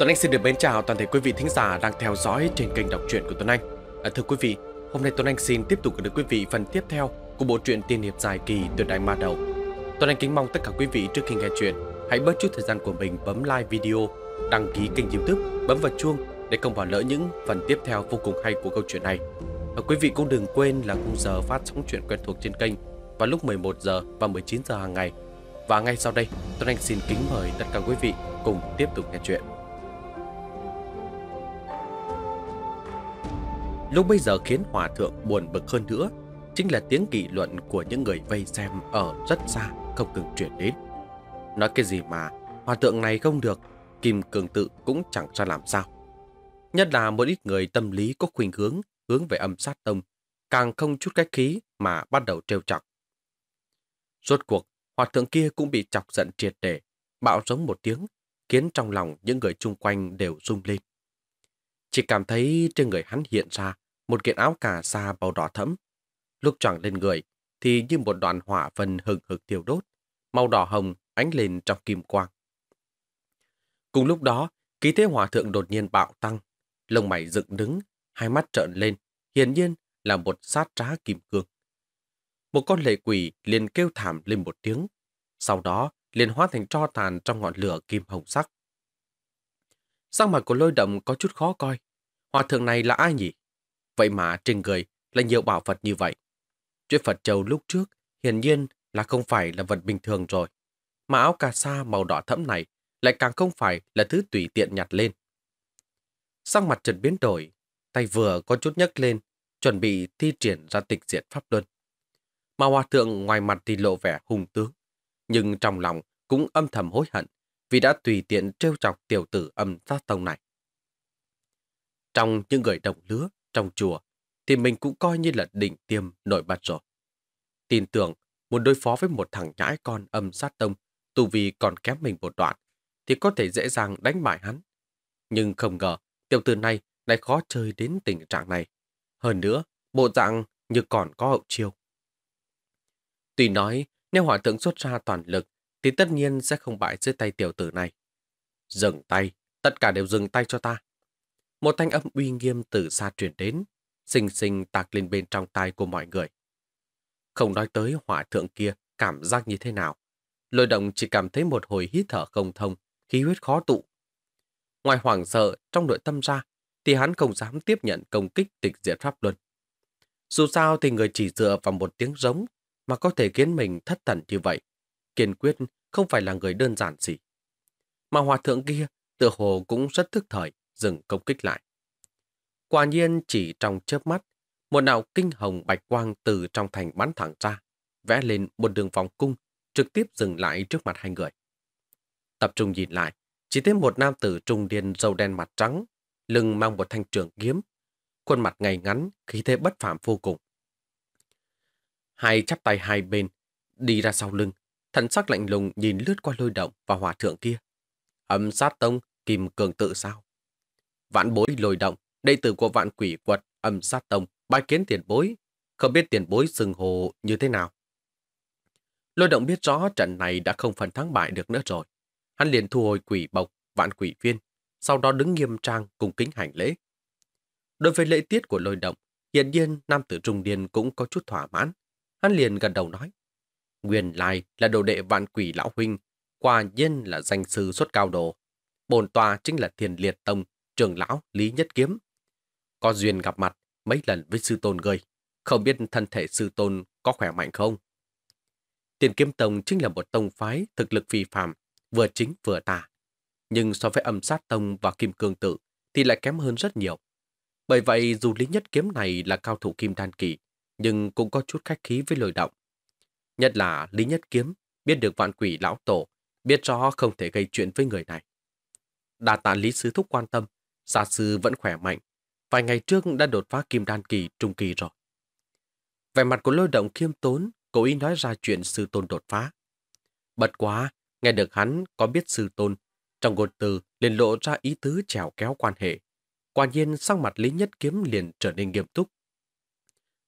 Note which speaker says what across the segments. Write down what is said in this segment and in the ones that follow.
Speaker 1: Tuấn Anh xin được mến chào toàn thể quý vị thính giả đang theo dõi trên kênh đọc truyện của Tuấn Anh. À, thưa quý vị, hôm nay Tuấn Anh xin tiếp tục gửi đến quý vị phần tiếp theo của bộ truyện tiên hiệp dài kỳ Tuyệt Đại Ma Đầu. Tuấn Anh kính mong tất cả quý vị trước khi nghe truyện hãy bớt chút thời gian của mình bấm like video, đăng ký kênh youtube, bấm vào chuông để không bỏ lỡ những phần tiếp theo vô cùng hay của câu chuyện này. Và quý vị cũng đừng quên là khung giờ phát sóng truyện quen thuộc trên kênh vào lúc 11 giờ và 19 giờ hàng ngày. Và ngay sau đây, Tuấn Anh xin kính mời tất cả quý vị cùng tiếp tục nghe truyện. Lúc bây giờ khiến hòa thượng buồn bực hơn nữa chính là tiếng nghị luận của những người vây xem ở rất xa không từng chuyển đến. Nói cái gì mà hòa thượng này không được, Kim Cường Tự cũng chẳng ra làm sao. Nhất là một ít người tâm lý có khuynh hướng hướng về âm sát tông, càng không chút cách khí mà bắt đầu trêu chọc. Rốt cuộc, hòa thượng kia cũng bị chọc giận triệt để, bạo giống một tiếng, khiến trong lòng những người chung quanh đều rung lên. Chỉ cảm thấy trên người hắn hiện ra một kiện áo cà sa màu đỏ thẫm. Lúc choàng lên người thì như một đoạn hỏa phần hừng hực thiêu đốt, màu đỏ hồng ánh lên trong kim quang. Cùng lúc đó, ký thế hỏa thượng đột nhiên bạo tăng, lông mày dựng đứng, hai mắt trợn lên, hiển nhiên là một sát trá kim cương. Một con lệ quỷ liền kêu thảm lên một tiếng, sau đó liền hóa thành tro tàn trong ngọn lửa kim hồng sắc. Sắc mặt của lôi động có chút khó coi. Hòa thượng này là ai nhỉ? Vậy mà trên người là nhiều bảo vật như vậy. Chuyện Phật Châu lúc trước hiển nhiên là không phải là vật bình thường rồi. Mà áo cà sa màu đỏ thẫm này lại càng không phải là thứ tùy tiện nhặt lên. Sắc mặt trần biến đổi, tay vừa có chút nhấc lên, chuẩn bị thi triển ra tịch diệt pháp luân. Mà hòa thượng ngoài mặt thì lộ vẻ hung tướng, nhưng trong lòng cũng âm thầm hối hận vì đã tùy tiện trêu chọc tiểu tử âm sát tông này. Trong những người đồng lứa, trong chùa, thì mình cũng coi như là đỉnh tiêm nổi bật rồi. Tin tưởng muốn đối phó với một thằng nhãi con âm sát tông, tu vì còn kém mình một đoạn, thì có thể dễ dàng đánh bại hắn. Nhưng không ngờ, tiểu tử này lại khó chơi đến tình trạng này. Hơn nữa, bộ dạng như còn có hậu chiêu. tùy nói, nếu hỏa thượng xuất ra toàn lực thì tất nhiên sẽ không bại dưới tay tiểu tử này. Dừng tay, tất cả đều dừng tay cho ta. Một thanh âm uy nghiêm từ xa truyền đến, xinh xinh tạc lên bên trong tai của mọi người. Không nói tới hỏa thượng kia cảm giác như thế nào. Lôi động chỉ cảm thấy một hồi hít thở không thông, khí huyết khó tụ. Ngoài hoảng sợ trong nội tâm ra, thì hắn không dám tiếp nhận công kích tịch diệt pháp luân. Dù sao thì người chỉ dựa vào một tiếng giống mà có thể khiến mình thất thần như vậy, kiên quyết không phải là người đơn giản gì. Mà hòa thượng kia tựa hồ cũng rất thức thời, dừng công kích lại. Quả nhiên chỉ trong chớp mắt, một đạo kinh hồng bạch quang từ trong thành bắn thẳng ra, vẽ lên một đường vòng cung, trực tiếp dừng lại trước mặt hai người. Tập trung nhìn lại, chỉ thấy một nam tử trung điên râu đen mặt trắng, lưng mang một thanh trường kiếm, khuôn mặt ngày ngắn, khí thế bất phàm vô cùng. Hai chắp tay hai bên, đi ra sau lưng, thần sắc lạnh lùng nhìn lướt qua lôi động và hòa thượng kia. Âm sát tông, kim cường tự sao? Vạn bối lôi động, đệ tử của vạn quỷ quật, âm sát tông, bài kiến tiền bối. Không biết tiền bối sừng hồ như thế nào? Lôi động biết rõ trận này đã không phần thắng bại được nữa rồi. Hắn liền thu hồi quỷ bộc, vạn quỷ viên, sau đó đứng nghiêm trang cùng kính hành lễ. Đối với lễ tiết của lôi động, hiện nhiên nam tử trung điên cũng có chút thỏa mãn. Hắn liền gần đầu nói. Nguyên lai là đồ đệ vạn quỷ lão huynh, quả nhiên là danh sư xuất cao độ. Bồn tòa chính là thiền liệt tông, trưởng lão Lý Nhất Kiếm. Có duyên gặp mặt mấy lần với sư tôn người, không biết thân thể sư tôn có khỏe mạnh không? Tiền kiếm tông chính là một tông phái thực lực phi phàm, vừa chính vừa tà. Nhưng so với âm sát tông và kim cương tự thì lại kém hơn rất nhiều. Bởi vậy dù lý nhất kiếm này là cao thủ kim đan kỳ, nhưng cũng có chút khách khí với lời động. Nhất là Lý Nhất Kiếm, biết được vạn quỷ lão tổ, biết rõ không thể gây chuyện với người này. Đà tạ Lý sư Thúc quan tâm, gia sư vẫn khỏe mạnh, vài ngày trước đã đột phá kim đan kỳ trung kỳ rồi. Vẻ mặt của lôi động khiêm tốn, cố ý nói ra chuyện sư tôn đột phá. Bật quá, nghe được hắn có biết sư tôn, trong ngôn từ liền lộ ra ý tứ trèo kéo quan hệ. Quả nhiên sắc mặt Lý Nhất Kiếm liền trở nên nghiêm túc.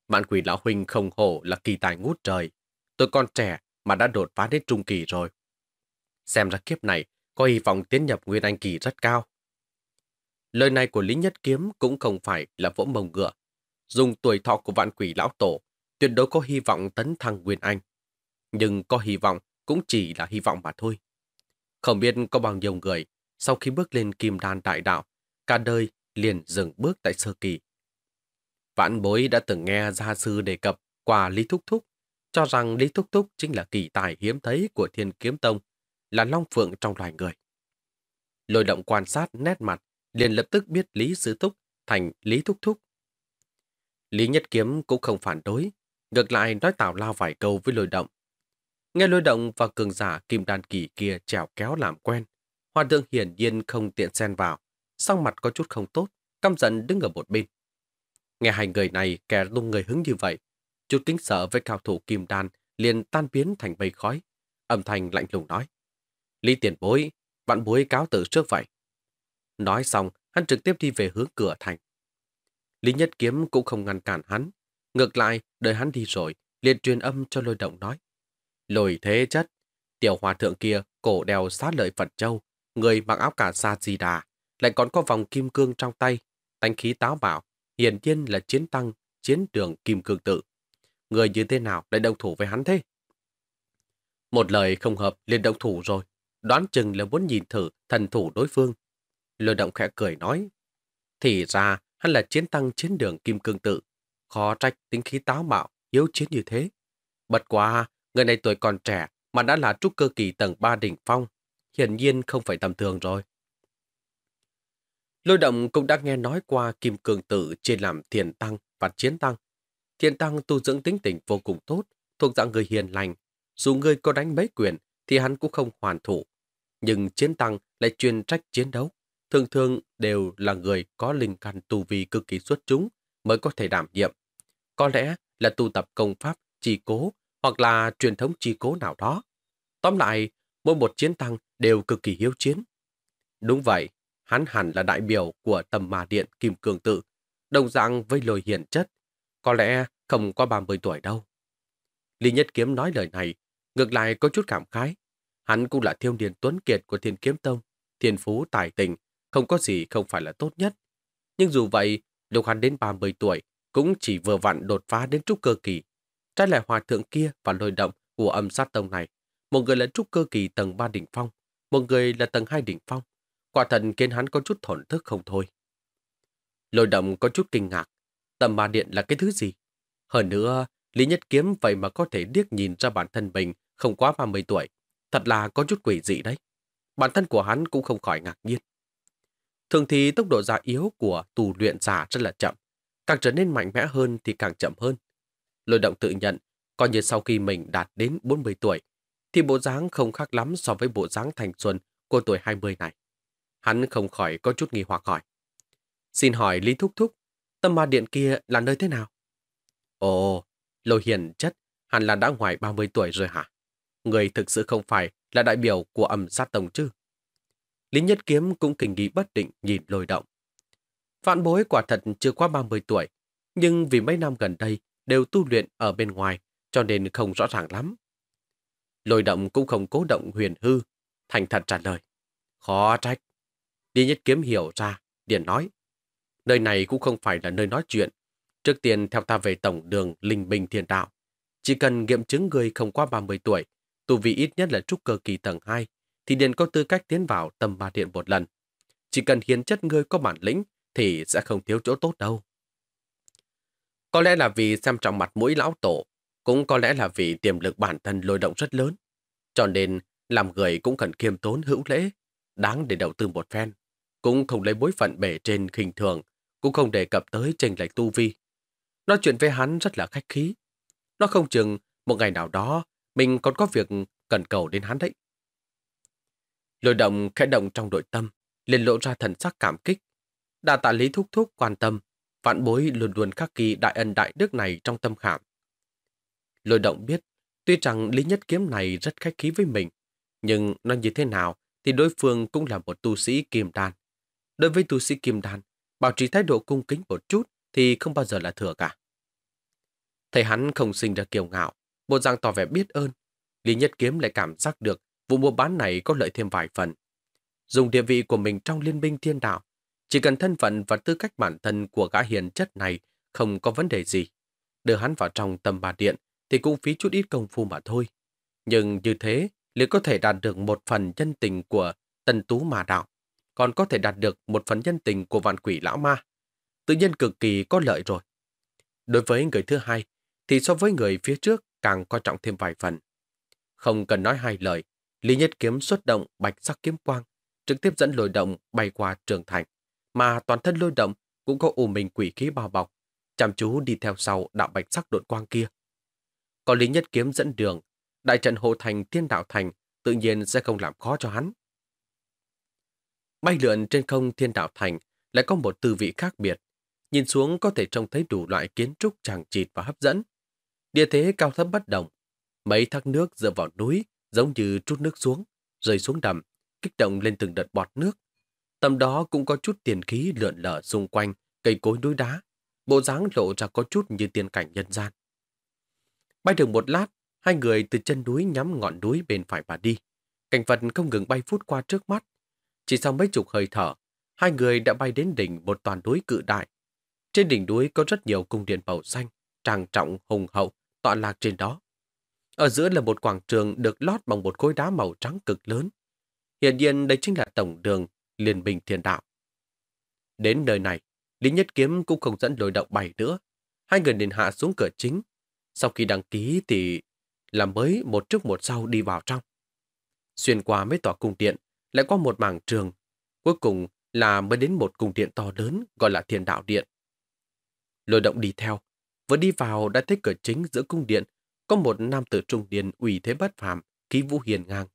Speaker 1: Mạn quỷ lão huynh không hổ là kỳ tài ngút trời, tôi còn trẻ mà đã đột phá đến trung kỳ rồi. Xem ra kiếp này, có hy vọng tiến nhập Nguyên Anh Kỳ rất cao. Lời này của Lý Nhất Kiếm cũng không phải là vỗ mông ngựa. Dùng tuổi thọ của vạn quỷ lão tổ, tuyệt đối có hy vọng tấn thăng Nguyên Anh. Nhưng có hy vọng cũng chỉ là hy vọng mà thôi. Không biết có bao nhiêu người, sau khi bước lên kim đan đại đạo, cả đời liền dừng bước tại sơ kỳ. Vạn bối đã từng nghe gia sư đề cập qua Lý Thúc Thúc cho rằng Lý Thúc Thúc chính là kỳ tài hiếm thấy của Thiên Kiếm Tông, là Long Phượng trong loài người. Lôi động quan sát nét mặt, liền lập tức biết Lý Sư Thúc thành Lý Thúc Thúc. Lý Nhất Kiếm cũng không phản đối, ngược lại nói tào lao vài câu với lôi động. Nghe lôi động và cường giả kim đàn kỳ kia trèo kéo làm quen, Hoa Thượng hiển nhiên không tiện xen vào, song mặt có chút không tốt, căm giận đứng ở một bên. Nghe hai người này kẻ tung người hứng như vậy, Chút kính sợ với cao thủ kim đan liền tan biến thành bầy khói. Âm thanh lạnh lùng nói. Lý tiền bối, vạn bối cáo tử trước vậy. Nói xong, hắn trực tiếp đi về hướng cửa thành. Lý Nhất Kiếm cũng không ngăn cản hắn. Ngược lại, đợi hắn đi rồi, liền truyền âm cho lôi động nói. Lồi thế chất, tiểu hòa thượng kia cổ đeo sát lợi Phật Châu, người mặc áo cả sa di đà, lại còn có vòng kim cương trong tay, tánh khí táo bạo, hiển nhiên là chiến tăng, chiến trường kim cương tự người như thế nào lại đồng thủ với hắn thế? Một lời không hợp liền động thủ rồi, đoán chừng là muốn nhìn thử thần thủ đối phương. Lôi động khẽ cười nói, thì ra hắn là chiến tăng chiến đường kim cương tự, khó trách tính khí táo bạo, yếu chiến như thế. Bật quá, người này tuổi còn trẻ mà đã là trúc cơ kỳ tầng 3 đỉnh phong, hiển nhiên không phải tầm thường rồi. Lôi động cũng đã nghe nói qua kim cương tự chia làm thiền tăng và chiến tăng. Thiên Tăng tu dưỡng tính tình vô cùng tốt, thuộc dạng người hiền lành. Dù người có đánh mấy quyền, thì hắn cũng không hoàn thủ. Nhưng Chiến Tăng lại chuyên trách chiến đấu. Thường thường đều là người có linh căn tu vi cực kỳ xuất chúng mới có thể đảm nhiệm. Có lẽ là tu tập công pháp, chi cố hoặc là truyền thống chi cố nào đó. Tóm lại, mỗi một chiến tăng đều cực kỳ hiếu chiến. Đúng vậy, hắn hẳn là đại biểu của tầm mà điện Kim Cương Tự, đồng dạng với lời hiển chất có lẽ không có 30 tuổi đâu. Lý Nhất Kiếm nói lời này, ngược lại có chút cảm khái. Hắn cũng là thiêu niên tuấn kiệt của thiên kiếm tông, thiên phú tài tình, không có gì không phải là tốt nhất. Nhưng dù vậy, lúc hắn đến 30 tuổi, cũng chỉ vừa vặn đột phá đến trúc cơ kỳ. Trái lại hòa thượng kia và lôi động của âm sát tông này, một người là trúc cơ kỳ tầng 3 đỉnh phong, một người là tầng 2 đỉnh phong. Quả thần khiến hắn có chút thổn thức không thôi. Lôi động có chút kinh ngạc, tầm ma điện là cái thứ gì. Hơn nữa, Lý Nhất Kiếm vậy mà có thể điếc nhìn ra bản thân mình không quá 30 tuổi. Thật là có chút quỷ dị đấy. Bản thân của hắn cũng không khỏi ngạc nhiên. Thường thì tốc độ già yếu của tù luyện giả rất là chậm. Càng trở nên mạnh mẽ hơn thì càng chậm hơn. Lôi động tự nhận, coi như sau khi mình đạt đến 40 tuổi, thì bộ dáng không khác lắm so với bộ dáng thành xuân của tuổi 20 này. Hắn không khỏi có chút nghi hoặc hỏi. Xin hỏi Lý Thúc Thúc, Tâm ma điện kia là nơi thế nào? Ồ, lôi hiền chất, hẳn là đã ngoài 30 tuổi rồi hả? Người thực sự không phải là đại biểu của ẩm sát tông chứ? Lý Nhất Kiếm cũng kinh nghi bất định nhìn lôi động. Vạn bối quả thật chưa quá 30 tuổi, nhưng vì mấy năm gần đây đều tu luyện ở bên ngoài, cho nên không rõ ràng lắm. Lôi động cũng không cố động huyền hư, thành thật trả lời. Khó trách. Lý Nhất Kiếm hiểu ra, điện nói. Nơi này cũng không phải là nơi nói chuyện. Trước tiên theo ta về tổng đường Linh Bình Thiên Đạo. Chỉ cần nghiệm chứng người không quá 30 tuổi, tu vị ít nhất là trúc cơ kỳ tầng 2, thì liền có tư cách tiến vào tầm ba điện một lần. Chỉ cần hiến chất ngươi có bản lĩnh, thì sẽ không thiếu chỗ tốt đâu. Có lẽ là vì xem trọng mặt mũi lão tổ, cũng có lẽ là vì tiềm lực bản thân lôi động rất lớn. Cho nên, làm người cũng cần kiêm tốn hữu lễ, đáng để đầu tư một phen. Cũng không lấy bối phận bể trên khinh thường, cũng không đề cập tới trình lệch tu vi. Nói chuyện với hắn rất là khách khí. Nó không chừng một ngày nào đó mình còn có việc cần cầu đến hắn đấy. Lôi động khẽ động trong nội tâm, liền lộ ra thần sắc cảm kích. Đà tạ lý thúc thúc quan tâm, vạn bối luôn luôn khắc kỳ đại ân đại đức này trong tâm khảm. Lôi động biết, tuy rằng lý nhất kiếm này rất khách khí với mình, nhưng nó như thế nào thì đối phương cũng là một tu sĩ kiềm đan. Đối với tu sĩ kiềm đan, bảo trì thái độ cung kính một chút thì không bao giờ là thừa cả. Thấy hắn không sinh ra kiêu ngạo, bộ dạng tỏ vẻ biết ơn, Lý Nhất Kiếm lại cảm giác được vụ mua bán này có lợi thêm vài phần. Dùng địa vị của mình trong liên minh thiên đạo, chỉ cần thân phận và tư cách bản thân của gã hiền chất này không có vấn đề gì. Đưa hắn vào trong tầm bà điện thì cũng phí chút ít công phu mà thôi. Nhưng như thế, liệu có thể đạt được một phần chân tình của tần tú mà đạo còn có thể đạt được một phần nhân tình của vạn quỷ lão ma. Tự nhiên cực kỳ có lợi rồi. Đối với người thứ hai, thì so với người phía trước càng quan trọng thêm vài phần. Không cần nói hai lời, Lý Nhất Kiếm xuất động bạch sắc kiếm quang, trực tiếp dẫn lôi động bay qua trường thành, mà toàn thân lôi động cũng có ù mình quỷ khí bao bọc, chăm chú đi theo sau đạo bạch sắc đột quang kia. Có Lý Nhất Kiếm dẫn đường, đại trận hộ thành thiên đạo thành tự nhiên sẽ không làm khó cho hắn. Bay lượn trên không thiên đạo thành lại có một tư vị khác biệt. Nhìn xuống có thể trông thấy đủ loại kiến trúc tràng trịt và hấp dẫn. Địa thế cao thấp bất đồng. Mấy thác nước dựa vào núi giống như trút nước xuống, rơi xuống đầm, kích động lên từng đợt bọt nước. Tầm đó cũng có chút tiền khí lượn lở xung quanh cây cối núi đá. Bộ dáng lộ ra có chút như tiên cảnh nhân gian. Bay được một lát, hai người từ chân núi nhắm ngọn núi bên phải mà đi. Cảnh vật không ngừng bay phút qua trước mắt, chỉ sau mấy chục hơi thở, hai người đã bay đến đỉnh một toàn núi cự đại. Trên đỉnh núi có rất nhiều cung điện màu xanh, trang trọng, hùng hậu, tọa lạc trên đó. Ở giữa là một quảng trường được lót bằng một khối đá màu trắng cực lớn. Hiện nhiên đây chính là tổng đường Liên Bình Thiên Đạo. Đến nơi này, Lý Nhất Kiếm cũng không dẫn lôi động bày nữa. Hai người liền hạ xuống cửa chính. Sau khi đăng ký thì làm mới một trước một sau đi vào trong. Xuyên qua mấy tòa cung điện, lại qua một mảng trường, cuối cùng là mới đến một cung điện to lớn gọi là thiền đạo điện. Lôi động đi theo, vừa đi vào đã thấy cửa chính giữa cung điện có một nam tử trung điền ủy thế bất phàm, khí vũ hiền ngang,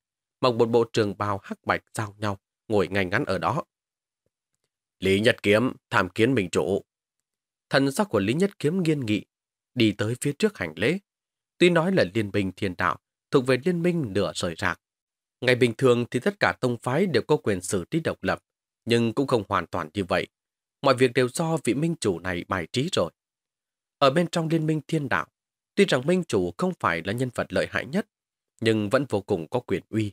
Speaker 1: mặc một bộ trường bào hắc bạch giao nhau, ngồi ngay ngắn ở đó. Lý Nhất Kiếm tham kiến mình chủ. Thần sắc của Lý Nhất Kiếm nghiên nghị, đi tới phía trước hành lễ. Tuy nói là liên minh thiền đạo, thuộc về liên minh nửa rời rạc, Ngày bình thường thì tất cả tông phái đều có quyền xử lý độc lập, nhưng cũng không hoàn toàn như vậy. Mọi việc đều do vị minh chủ này bài trí rồi. Ở bên trong liên minh thiên đạo, tuy rằng minh chủ không phải là nhân vật lợi hại nhất, nhưng vẫn vô cùng có quyền uy.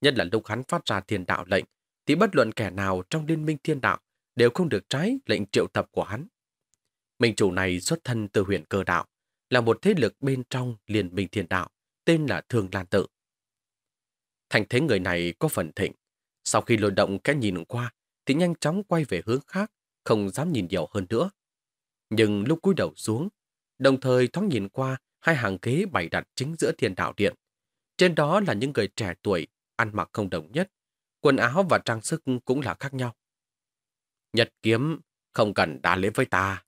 Speaker 1: Nhất là lúc hắn phát ra thiên đạo lệnh, thì bất luận kẻ nào trong liên minh thiên đạo đều không được trái lệnh triệu tập của hắn. Minh chủ này xuất thân từ huyện cơ đạo, là một thế lực bên trong liên minh thiên đạo, tên là Thường Lan Tự. Thành thấy người này có phần thịnh. Sau khi lôi động cái nhìn qua, thì nhanh chóng quay về hướng khác, không dám nhìn nhiều hơn nữa. Nhưng lúc cúi đầu xuống, đồng thời thoáng nhìn qua hai hàng ghế bày đặt chính giữa thiên đạo điện. Trên đó là những người trẻ tuổi, ăn mặc không đồng nhất, quần áo và trang sức cũng là khác nhau. Nhật kiếm, không cần đá lễ với ta.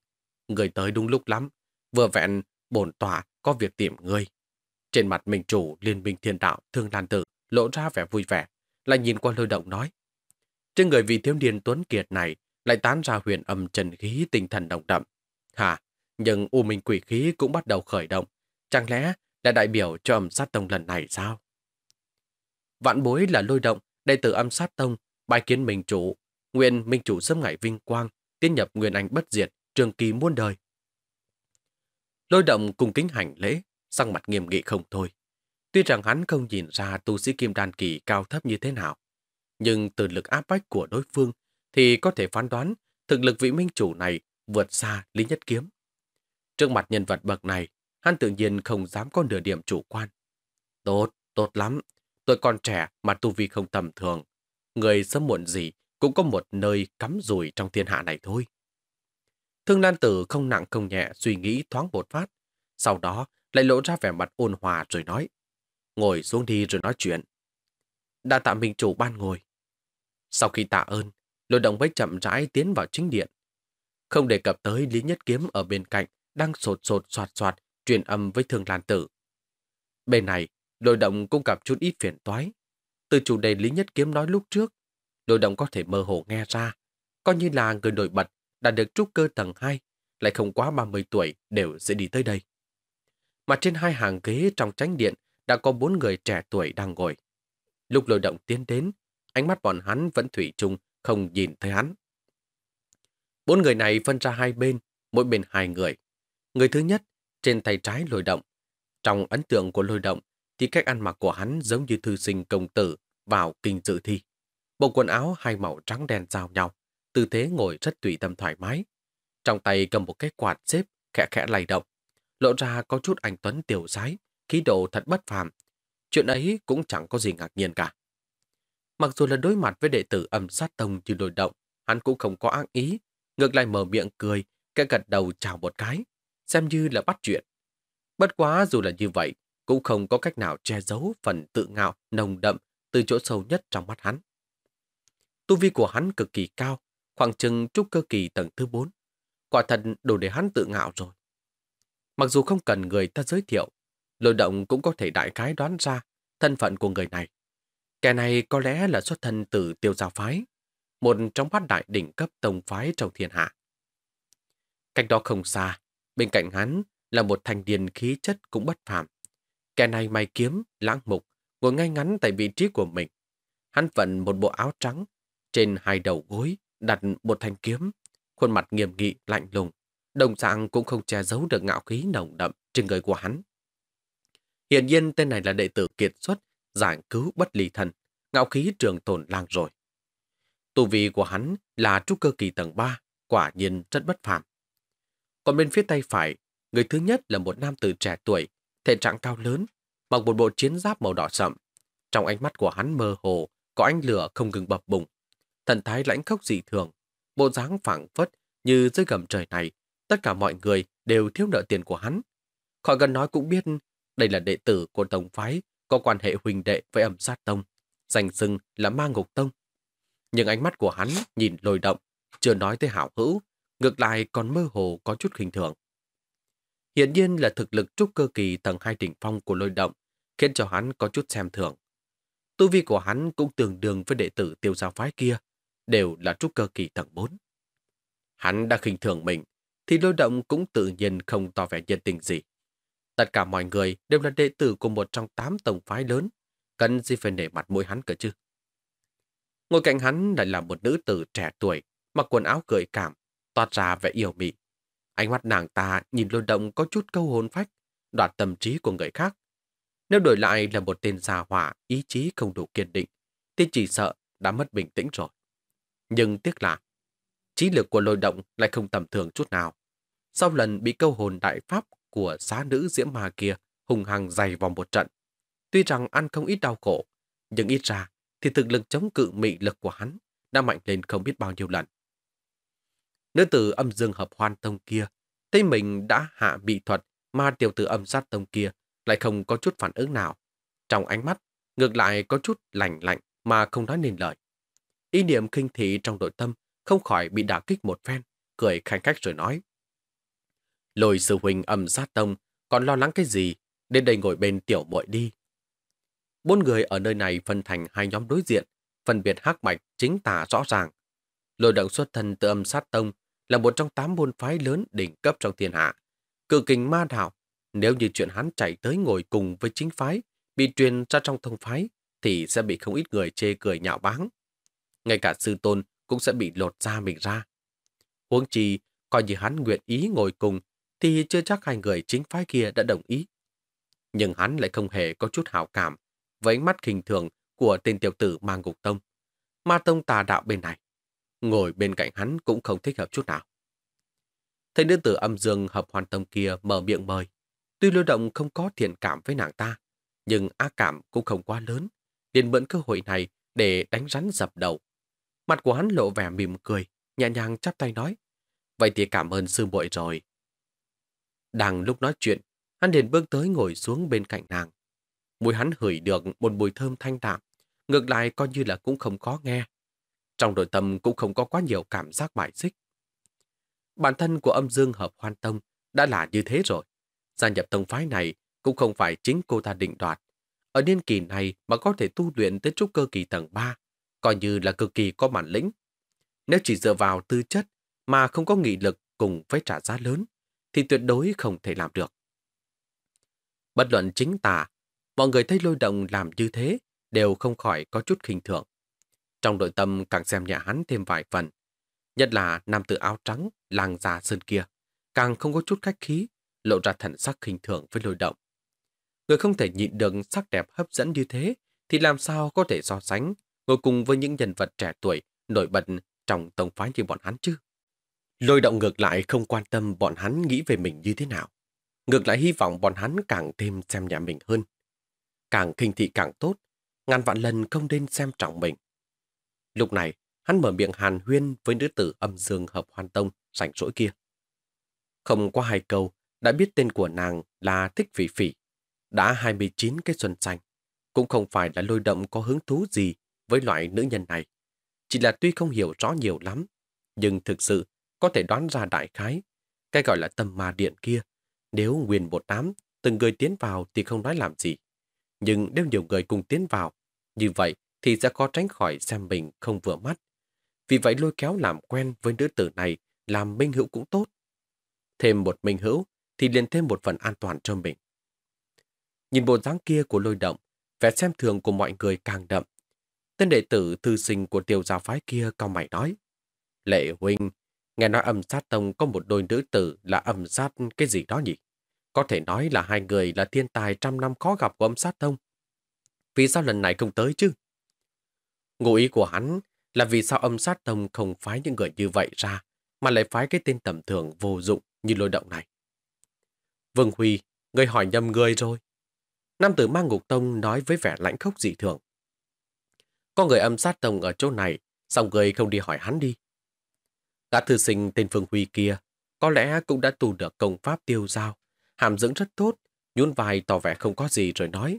Speaker 1: Người tới đúng lúc lắm, vừa vẹn bổn tòa có việc tìm người. Trên mặt mình chủ Liên minh Thiên Đạo Thương Lan Tử lộ ra vẻ vui vẻ, lại nhìn qua lôi động nói. Trên người vị thiếu niên tuấn kiệt này lại tán ra huyền âm trần khí tinh thần đồng đậm. Hả, nhưng u minh quỷ khí cũng bắt đầu khởi động. Chẳng lẽ là đại biểu cho âm sát tông lần này sao? Vạn bối là lôi động, đệ tử âm sát tông, bài kiến minh chủ. Nguyên minh chủ sớm ngày vinh quang, tiến nhập nguyên anh bất diệt, trường kỳ muôn đời. Lôi động cùng kính hành lễ, sang mặt nghiêm nghị không thôi. Tuy rằng hắn không nhìn ra tu sĩ kim đan kỳ cao thấp như thế nào, nhưng từ lực áp bách của đối phương thì có thể phán đoán thực lực vị minh chủ này vượt xa Lý Nhất Kiếm. Trước mặt nhân vật bậc này, hắn tự nhiên không dám có nửa điểm chủ quan. Tốt, tốt lắm. Tôi còn trẻ mà tu vi không tầm thường. Người sớm muộn gì cũng có một nơi cắm rùi trong thiên hạ này thôi. Thương Lan Tử không nặng không nhẹ suy nghĩ thoáng một phát. Sau đó lại lộ ra vẻ mặt ôn hòa rồi nói ngồi xuống đi rồi nói chuyện. Đa tạm minh chủ ban ngồi. Sau khi tạ ơn, lôi đồng bách chậm rãi tiến vào chính điện. Không đề cập tới Lý Nhất Kiếm ở bên cạnh đang sột sột soạt soạt truyền âm với thương lan tử. Bên này, lôi động cũng gặp chút ít phiền toái. Từ chủ đề Lý Nhất Kiếm nói lúc trước, lôi động có thể mơ hồ nghe ra, coi như là người nổi bật đã được trúc cơ tầng 2, lại không quá 30 tuổi đều sẽ đi tới đây. Mà trên hai hàng ghế trong tránh điện đã có bốn người trẻ tuổi đang ngồi. Lúc lôi động tiến đến, ánh mắt bọn hắn vẫn thủy chung, không nhìn thấy hắn. Bốn người này phân ra hai bên, mỗi bên hai người. Người thứ nhất, trên tay trái lôi động. Trong ấn tượng của lôi động, thì cách ăn mặc của hắn giống như thư sinh công tử vào kinh dự thi. Bộ quần áo hai màu trắng đen giao nhau, tư thế ngồi rất tùy tâm thoải mái. Trong tay cầm một cái quạt xếp, khẽ khẽ lay động, lộ ra có chút anh tuấn tiểu sái, khí độ thật bất phàm. Chuyện ấy cũng chẳng có gì ngạc nhiên cả. Mặc dù là đối mặt với đệ tử âm sát tông như đồi động, hắn cũng không có ác ý, ngược lại mở miệng cười, cái gật đầu chào một cái, xem như là bắt chuyện. Bất quá dù là như vậy, cũng không có cách nào che giấu phần tự ngạo nồng đậm từ chỗ sâu nhất trong mắt hắn. Tu vi của hắn cực kỳ cao, khoảng chừng trúc cơ kỳ tầng thứ 4. Quả thật đủ để hắn tự ngạo rồi. Mặc dù không cần người ta giới thiệu, Lôi động cũng có thể đại khái đoán ra thân phận của người này. Kẻ này có lẽ là xuất thân từ tiêu giao phái, một trong bát đại đỉnh cấp tông phái trong thiên hạ. Cách đó không xa, bên cạnh hắn là một thành điền khí chất cũng bất phàm. Kẻ này may kiếm, lãng mục, ngồi ngay ngắn tại vị trí của mình. Hắn vận một bộ áo trắng, trên hai đầu gối đặt một thanh kiếm, khuôn mặt nghiêm nghị, lạnh lùng. Đồng dạng cũng không che giấu được ngạo khí nồng đậm trên người của hắn. Hiển nhiên tên này là đệ tử kiệt xuất, giải cứu bất lì thần, ngạo khí trường tồn lang rồi. Tu vị của hắn là trúc cơ kỳ tầng 3, quả nhiên rất bất phàm. Còn bên phía tay phải, người thứ nhất là một nam tử trẻ tuổi, thể trạng cao lớn, mặc một bộ chiến giáp màu đỏ sậm. Trong ánh mắt của hắn mơ hồ, có ánh lửa không ngừng bập bùng. Thần thái lãnh khốc dị thường, bộ dáng phảng phất như dưới gầm trời này, tất cả mọi người đều thiếu nợ tiền của hắn. Khỏi gần nói cũng biết đây là đệ tử của Tông Phái, có quan hệ huỳnh đệ với ẩm sát Tông, danh xưng là Ma Ngục Tông. Nhưng ánh mắt của hắn nhìn lồi động, chưa nói tới hảo hữu, ngược lại còn mơ hồ có chút khinh thường. Hiển nhiên là thực lực trúc cơ kỳ tầng hai đỉnh phong của lôi động, khiến cho hắn có chút xem thường. Tu vi của hắn cũng tương đương với đệ tử tiêu giao phái kia, đều là trúc cơ kỳ tầng 4. Hắn đã khinh thường mình, thì lôi động cũng tự nhiên không tỏ vẻ nhân tình gì. Tất cả mọi người đều là đệ tử của một trong tám tổng phái lớn, cần gì phải nể mặt mũi hắn cơ chứ. Ngồi cạnh hắn lại là một nữ tử trẻ tuổi, mặc quần áo gợi cảm, toát ra vẻ yêu mị. Ánh mắt nàng ta nhìn lôi động có chút câu hồn phách, đoạt tâm trí của người khác. Nếu đổi lại là một tên già hỏa ý chí không đủ kiên định, thì chỉ sợ đã mất bình tĩnh rồi. Nhưng tiếc là, trí lực của lôi động lại không tầm thường chút nào. Sau lần bị câu hồn đại pháp của xá nữ diễm ma kia hùng hằng dày vào một trận. Tuy rằng ăn không ít đau khổ, nhưng ít ra thì thực lực chống cự mị lực của hắn đã mạnh lên không biết bao nhiêu lần. Nữ tử âm dương hợp hoan tông kia, thấy mình đã hạ bị thuật mà tiểu tử âm sát tông kia lại không có chút phản ứng nào. Trong ánh mắt, ngược lại có chút lạnh lạnh mà không nói nên lời. Ý niệm kinh thị trong nội tâm không khỏi bị đả kích một phen, cười khanh khách rồi nói. Lôi sư huynh âm sát tông, còn lo lắng cái gì, đến đây ngồi bên tiểu muội đi. Bốn người ở nơi này phân thành hai nhóm đối diện, phân biệt hắc bạch chính tả rõ ràng. Lôi động xuất thân từ âm sát tông là một trong tám môn phái lớn đỉnh cấp trong thiên hạ. Cự kình ma đạo, nếu như chuyện hắn chạy tới ngồi cùng với chính phái, bị truyền ra trong thông phái, thì sẽ bị không ít người chê cười nhạo báng. Ngay cả sư tôn cũng sẽ bị lột da mình ra. Huống chi, coi như hắn nguyện ý ngồi cùng thì chưa chắc hai người chính phái kia đã đồng ý. Nhưng hắn lại không hề có chút hào cảm với ánh mắt khinh thường của tên tiểu tử mang ngục tông. Ma tông tà đạo bên này, ngồi bên cạnh hắn cũng không thích hợp chút nào. Thấy nữ tử âm dương hợp hoàn tông kia mở miệng mời. Tuy lưu động không có thiện cảm với nàng ta, nhưng ác cảm cũng không quá lớn. liền mượn cơ hội này để đánh rắn dập đầu. Mặt của hắn lộ vẻ mỉm cười, nhẹ nhàng chắp tay nói. Vậy thì cảm ơn sư muội rồi, đang lúc nói chuyện, hắn liền bước tới ngồi xuống bên cạnh nàng. Mùi hắn hửi được một mùi thơm thanh đạm, ngược lại coi như là cũng không khó nghe. Trong nội tâm cũng không có quá nhiều cảm giác bài xích. Bản thân của âm dương hợp hoan tông đã là như thế rồi. Gia nhập tông phái này cũng không phải chính cô ta định đoạt. Ở niên kỳ này mà có thể tu luyện tới trúc cơ kỳ tầng 3, coi như là cực kỳ có bản lĩnh. Nếu chỉ dựa vào tư chất mà không có nghị lực cùng với trả giá lớn, thì tuyệt đối không thể làm được. Bất luận chính tà, mọi người thấy lôi động làm như thế đều không khỏi có chút khinh thường. Trong nội tâm càng xem nhẹ hắn thêm vài phần, nhất là nam tử áo trắng, làng già sơn kia, càng không có chút khách khí, lộ ra thần sắc khinh thường với lôi động. Người không thể nhịn được sắc đẹp hấp dẫn như thế thì làm sao có thể so sánh ngồi cùng với những nhân vật trẻ tuổi nổi bật trong tông phái như bọn hắn chứ? Lôi động ngược lại không quan tâm bọn hắn nghĩ về mình như thế nào. Ngược lại hy vọng bọn hắn càng thêm xem nhà mình hơn. Càng kinh thị càng tốt, ngàn vạn lần không nên xem trọng mình. Lúc này, hắn mở miệng hàn huyên với nữ tử âm dương hợp hoàn tông, rảnh rỗi kia. Không qua hai câu, đã biết tên của nàng là Thích Phỉ Phỉ, đã 29 cái xuân xanh. Cũng không phải là lôi động có hứng thú gì với loại nữ nhân này. Chỉ là tuy không hiểu rõ nhiều lắm, nhưng thực sự có thể đoán ra đại khái. Cái gọi là tâm ma điện kia, nếu nguyên một đám, từng người tiến vào thì không nói làm gì. Nhưng nếu nhiều người cùng tiến vào, như vậy thì sẽ có tránh khỏi xem mình không vừa mắt. Vì vậy lôi kéo làm quen với nữ tử này làm minh hữu cũng tốt. Thêm một minh hữu thì liền thêm một phần an toàn cho mình. Nhìn bộ dáng kia của lôi động, vẻ xem thường của mọi người càng đậm. Tên đệ tử thư sinh của tiêu giáo phái kia cao mày nói, Lệ huynh Nghe nói âm sát tông có một đôi nữ tử là âm sát cái gì đó nhỉ? Có thể nói là hai người là thiên tài trăm năm khó gặp của âm sát tông. Vì sao lần này không tới chứ? Ngụ ý của hắn là vì sao âm sát tông không phái những người như vậy ra, mà lại phái cái tên tầm thường vô dụng như lôi động này. Vương Huy, người hỏi nhầm người rồi. Nam tử mang ngục tông nói với vẻ lãnh khốc dị thường. Có người âm sát tông ở chỗ này, xong người không đi hỏi hắn đi. Gã thư sinh tên Phương Huy kia có lẽ cũng đã tu được công pháp tiêu giao, hàm dưỡng rất tốt, nhún vai tỏ vẻ không có gì rồi nói.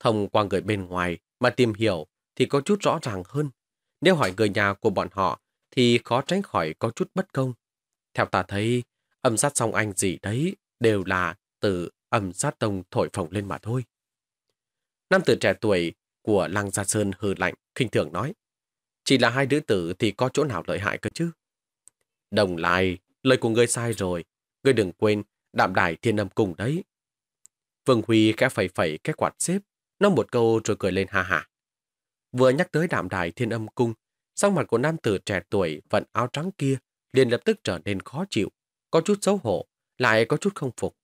Speaker 1: Thông qua người bên ngoài mà tìm hiểu thì có chút rõ ràng hơn. Nếu hỏi người nhà của bọn họ thì khó tránh khỏi có chút bất công. Theo ta thấy, âm sát song anh gì đấy đều là từ âm sát tông thổi phồng lên mà thôi. năm tử trẻ tuổi của Lăng Gia Sơn hừ lạnh, khinh thường nói. Chỉ là hai đứa tử thì có chỗ nào lợi hại cơ chứ? Đồng lại, lời của ngươi sai rồi. Ngươi đừng quên, đạm đài thiên âm cùng đấy. Vương Huy khẽ phẩy phẩy cái quạt xếp, nói một câu rồi cười lên ha hả. Vừa nhắc tới đạm đài thiên âm cung, sắc mặt của nam tử trẻ tuổi vận áo trắng kia liền lập tức trở nên khó chịu, có chút xấu hổ, lại có chút không phục.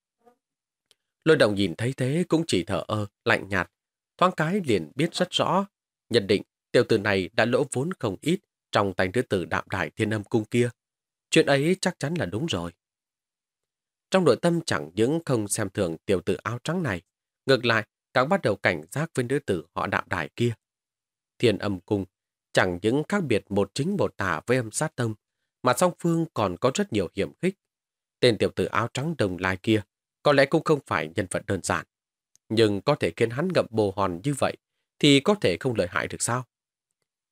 Speaker 1: Lôi đồng nhìn thấy thế cũng chỉ thở ơ, lạnh nhạt, thoáng cái liền biết rất rõ. Nhận định tiểu tử này đã lỗ vốn không ít trong tay thứ tử đạm đài thiên âm cung kia. Chuyện ấy chắc chắn là đúng rồi. Trong nội tâm chẳng những không xem thường tiểu tử áo trắng này, ngược lại càng bắt đầu cảnh giác với đứa tử họ đạo đài kia. Thiền âm cung chẳng những khác biệt một chính một tả với âm sát tâm, mà song phương còn có rất nhiều hiểm khích. Tên tiểu tử áo trắng đồng lai kia có lẽ cũng không phải nhân vật đơn giản, nhưng có thể khiến hắn ngậm bồ hòn như vậy thì có thể không lợi hại được sao?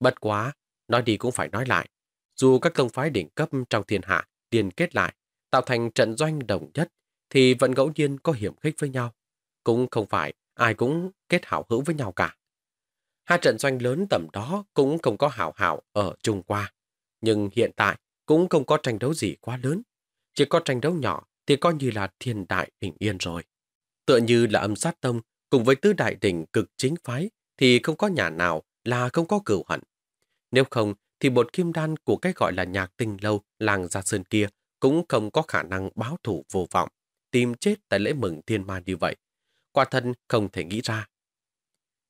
Speaker 1: Bất quá, nói đi cũng phải nói lại, dù các tông phái đỉnh cấp trong thiên hạ liên kết lại, tạo thành trận doanh đồng nhất, thì vẫn ngẫu nhiên có hiểm khích với nhau. Cũng không phải ai cũng kết hảo hữu với nhau cả. Hai trận doanh lớn tầm đó cũng không có hảo hảo ở chung qua Nhưng hiện tại cũng không có tranh đấu gì quá lớn. Chỉ có tranh đấu nhỏ thì coi như là thiên đại bình yên rồi. Tựa như là âm sát tông cùng với tứ đại đỉnh cực chính phái thì không có nhà nào là không có cửu hận. Nếu không thì bột kim đan của cái gọi là nhạc tinh lâu làng Gia Sơn kia cũng không có khả năng báo thủ vô vọng, tìm chết tại lễ mừng thiên ma như vậy. Quả thân không thể nghĩ ra.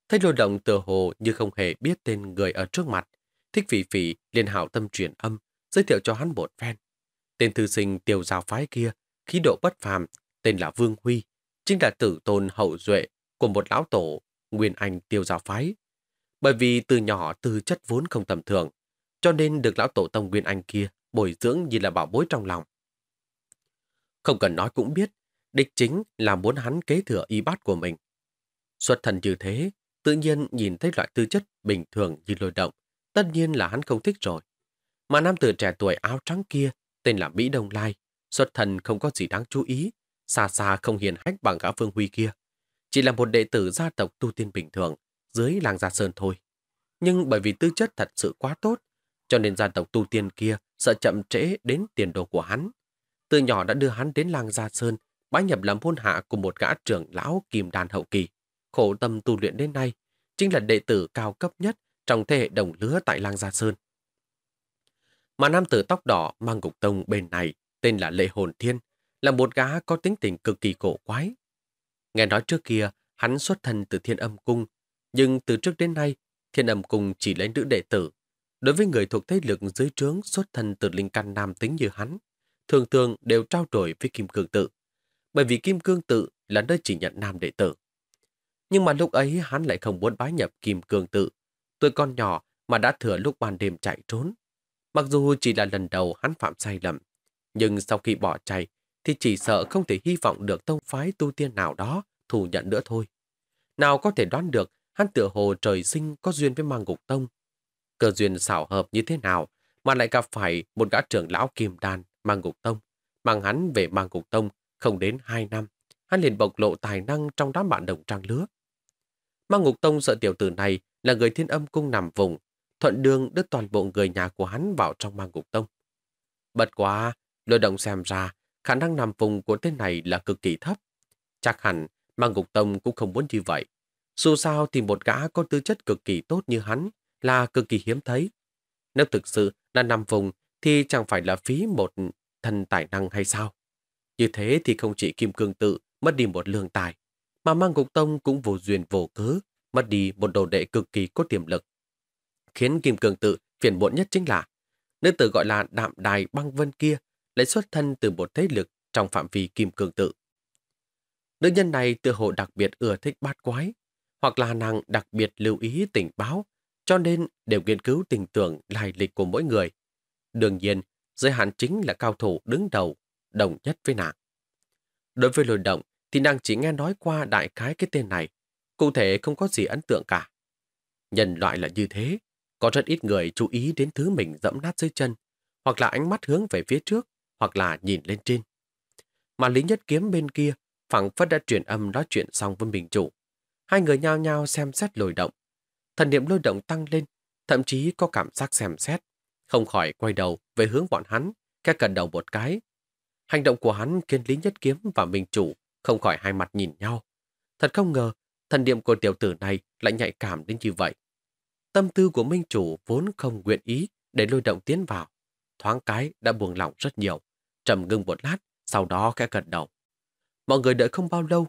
Speaker 1: Thấy lôi động tựa hồ như không hề biết tên người ở trước mặt, thích vị phỉ liền hảo tâm truyền âm, giới thiệu cho hắn một phen. Tên thư sinh tiêu giao phái kia, khí độ bất phàm, tên là Vương Huy, chính là tử tôn hậu duệ của một lão tổ, nguyên anh tiêu giao phái. Bởi vì từ nhỏ tư chất vốn không tầm thường, cho nên được lão tổ tông Nguyên Anh kia bồi dưỡng như là bảo bối trong lòng. Không cần nói cũng biết, địch chính là muốn hắn kế thừa y bát của mình. Xuất thần như thế, tự nhiên nhìn thấy loại tư chất bình thường như lôi động, tất nhiên là hắn không thích rồi. Mà nam tử trẻ tuổi áo trắng kia, tên là Mỹ Đông Lai, xuất thần không có gì đáng chú ý, xa xa không hiền hách bằng gã Phương Huy kia. Chỉ là một đệ tử gia tộc tu tiên bình thường, dưới làng Gia Sơn thôi. Nhưng bởi vì tư chất thật sự quá tốt, cho nên gia tộc tu tiên kia sợ chậm trễ đến tiền đồ của hắn. Từ nhỏ đã đưa hắn đến làng Gia Sơn, bái nhập làm môn hạ của một gã trưởng lão kim đàn hậu kỳ. Khổ tâm tu luyện đến nay, chính là đệ tử cao cấp nhất trong thế hệ đồng lứa tại làng Gia Sơn. Mà nam tử tóc đỏ mang ngục tông bên này tên là Lệ Hồn Thiên, là một gã có tính tình cực kỳ cổ quái. Nghe nói trước kia, hắn xuất thân từ thiên âm cung, nhưng từ trước đến nay, thiên âm cung chỉ lấy nữ đệ tử Đối với người thuộc thế lực dưới trướng xuất thân từ linh căn nam tính như hắn, thường thường đều trao đổi với Kim Cương Tự, bởi vì Kim Cương Tự là nơi chỉ nhận nam đệ tử. Nhưng mà lúc ấy hắn lại không muốn bái nhập Kim Cương Tự, tôi con nhỏ mà đã thừa lúc ban đêm chạy trốn. Mặc dù chỉ là lần đầu hắn phạm sai lầm, nhưng sau khi bỏ chạy thì chỉ sợ không thể hy vọng được tông phái tu tiên nào đó thù nhận nữa thôi. Nào có thể đoán được hắn tựa hồ trời sinh có duyên với mang ngục tông cơ duyên xảo hợp như thế nào mà lại gặp phải một gã trưởng lão kim đan mang ngục tông. Mang hắn về mang ngục tông không đến 2 năm, hắn liền bộc lộ tài năng trong đám bạn đồng trang lứa. Mang ngục tông sợ tiểu tử này là người thiên âm cung nằm vùng, thuận đường đưa toàn bộ người nhà của hắn vào trong mang ngục tông. Bật quá, lôi động xem ra khả năng nằm vùng của tên này là cực kỳ thấp. Chắc hẳn mang ngục tông cũng không muốn như vậy. Dù sao thì một gã có tư chất cực kỳ tốt như hắn là cực kỳ hiếm thấy. Nếu thực sự là nằm vùng thì chẳng phải là phí một thần tài năng hay sao? Như thế thì không chỉ Kim Cương Tự mất đi một lương tài, mà Mang Cục Tông cũng vô duyên vô cớ mất đi một đồ đệ cực kỳ có tiềm lực. Khiến Kim Cương Tự phiền muộn nhất chính là nữ tử gọi là Đạm Đài Băng Vân kia lại xuất thân từ một thế lực trong phạm vi Kim Cương Tự. Nữ nhân này tự hồ đặc biệt ưa thích bát quái, hoặc là nàng đặc biệt lưu ý tình báo cho nên đều nghiên cứu tình tưởng lai lịch của mỗi người. Đương nhiên, giới hạn chính là cao thủ đứng đầu, đồng nhất với nàng. Đối với lôi động thì nàng chỉ nghe nói qua đại khái cái tên này, cụ thể không có gì ấn tượng cả. Nhân loại là như thế, có rất ít người chú ý đến thứ mình dẫm nát dưới chân, hoặc là ánh mắt hướng về phía trước, hoặc là nhìn lên trên. Mà Lý Nhất Kiếm bên kia, phẳng phất đã truyền âm nói chuyện xong với mình chủ. Hai người nhao nhao xem xét lồi động, thần niệm lôi động tăng lên, thậm chí có cảm giác xem xét, không khỏi quay đầu về hướng bọn hắn, khẽ cần đầu một cái. Hành động của hắn khiến Lý Nhất Kiếm và Minh Chủ không khỏi hai mặt nhìn nhau. Thật không ngờ, thần niệm của tiểu tử này lại nhạy cảm đến như vậy. Tâm tư của Minh Chủ vốn không nguyện ý để lôi động tiến vào. Thoáng cái đã buồn lòng rất nhiều, trầm ngưng một lát, sau đó khẽ gật đầu. Mọi người đợi không bao lâu,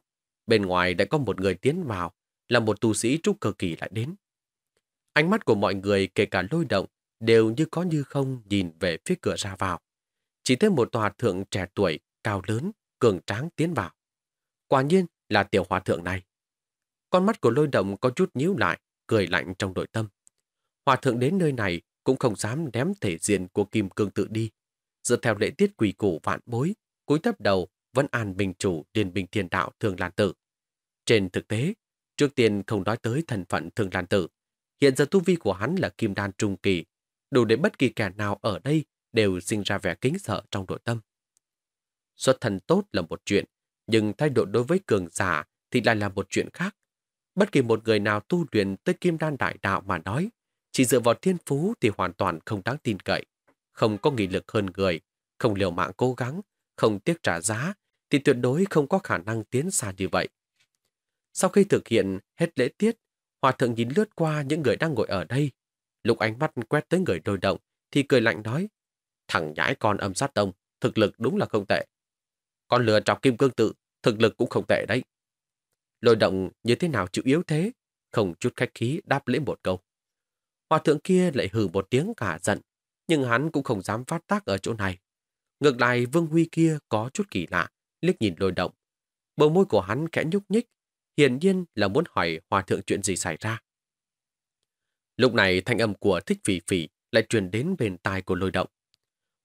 Speaker 1: bên ngoài đã có một người tiến vào, là một tu sĩ trúc cơ kỳ lại đến. Ánh mắt của mọi người kể cả lôi động đều như có như không nhìn về phía cửa ra vào. Chỉ thấy một tòa thượng trẻ tuổi, cao lớn, cường tráng tiến vào. Quả nhiên là tiểu hòa thượng này. Con mắt của lôi động có chút nhíu lại, cười lạnh trong nội tâm. Hòa thượng đến nơi này cũng không dám ném thể diện của Kim Cương tự đi. Dựa theo lễ tiết quỷ củ vạn bối, cúi thấp đầu vẫn an bình chủ điền bình thiên đạo thường lan tử. Trên thực tế, trước tiên không nói tới thần phận thường lan tử, Hiện giờ tu vi của hắn là kim đan trung kỳ, đủ để bất kỳ kẻ nào ở đây đều sinh ra vẻ kính sợ trong nội tâm. Xuất thần tốt là một chuyện, nhưng thay độ đối với cường giả thì lại là một chuyện khác. Bất kỳ một người nào tu luyện tới kim đan đại đạo mà nói, chỉ dựa vào thiên phú thì hoàn toàn không đáng tin cậy. Không có nghị lực hơn người, không liều mạng cố gắng, không tiếc trả giá, thì tuyệt đối không có khả năng tiến xa như vậy. Sau khi thực hiện hết lễ tiết, Hòa thượng nhìn lướt qua những người đang ngồi ở đây. Lúc ánh mắt quét tới người đôi động, thì cười lạnh nói, thằng nhãi con âm sát tông, thực lực đúng là không tệ. Con lừa trọc kim cương tự, thực lực cũng không tệ đấy. Lôi động như thế nào chịu yếu thế, không chút khách khí đáp lễ một câu. Hòa thượng kia lại hừ một tiếng cả giận, nhưng hắn cũng không dám phát tác ở chỗ này. Ngược lại Vương Huy kia có chút kỳ lạ, liếc nhìn lôi động. Bờ môi của hắn khẽ nhúc nhích, hiển nhiên là muốn hỏi hòa thượng chuyện gì xảy ra. Lúc này thanh âm của thích phỉ phỉ lại truyền đến bên tai của lôi động.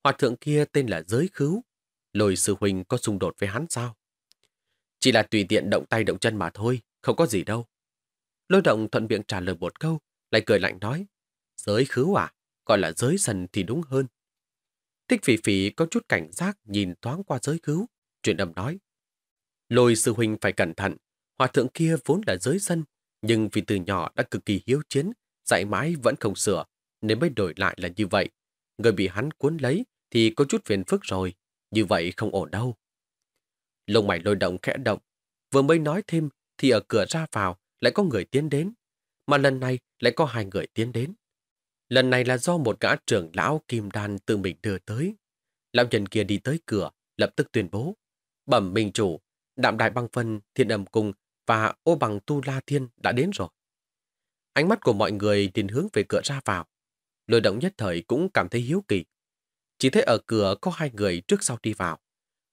Speaker 1: Hòa thượng kia tên là Giới Khứu, lôi sư huynh có xung đột với hắn sao? Chỉ là tùy tiện động tay động chân mà thôi, không có gì đâu. Lôi động thuận miệng trả lời một câu, lại cười lạnh nói, Giới Khứu à, gọi là Giới Sần thì đúng hơn. Thích phỉ phỉ có chút cảnh giác nhìn thoáng qua Giới cứu, truyền âm nói, Lôi sư huynh phải cẩn thận, Hòa thượng kia vốn là giới dân, nhưng vì từ nhỏ đã cực kỳ hiếu chiến, dạy mãi vẫn không sửa, nên mới đổi lại là như vậy. Người bị hắn cuốn lấy thì có chút phiền phức rồi, như vậy không ổn đâu. Lông mày lôi động khẽ động, vừa mới nói thêm thì ở cửa ra vào lại có người tiến đến, mà lần này lại có hai người tiến đến. Lần này là do một gã trưởng lão kim đan tự mình đưa tới. Lão nhân kia đi tới cửa, lập tức tuyên bố. Bẩm minh chủ, đạm đại băng phân, thiên âm cung và ô bằng tu la thiên đã đến rồi. Ánh mắt của mọi người nhìn hướng về cửa ra vào. Lôi động nhất thời cũng cảm thấy hiếu kỳ. Chỉ thấy ở cửa có hai người trước sau đi vào.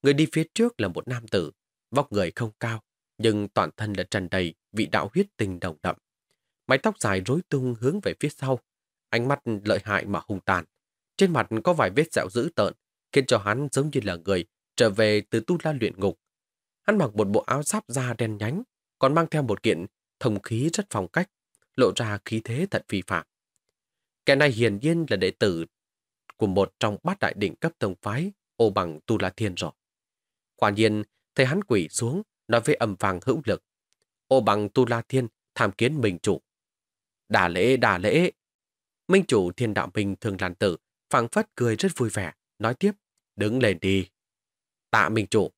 Speaker 1: Người đi phía trước là một nam tử, vóc người không cao, nhưng toàn thân là tràn đầy vị đạo huyết tình đồng đậm. Mái tóc dài rối tung hướng về phía sau, ánh mắt lợi hại mà hung tàn. Trên mặt có vài vết sẹo dữ tợn, khiến cho hắn giống như là người trở về từ tu la luyện ngục. Hắn mặc một bộ áo giáp da đen nhánh, còn mang theo một kiện thông khí rất phong cách, lộ ra khí thế thật phi phạm. Kẻ này hiển nhiên là đệ tử của một trong bát đại đỉnh cấp tông phái, ô bằng Tu La Thiên rồi. Quả nhiên, thấy hắn quỷ xuống, nói với âm vàng hữu lực. Ô bằng Tu La Thiên tham kiến Minh Chủ. Đà lễ, đà lễ. Minh Chủ Thiên Đạo Minh Thường Lan Tử phảng phất cười rất vui vẻ, nói tiếp, đứng lên đi. Tạ Minh Chủ.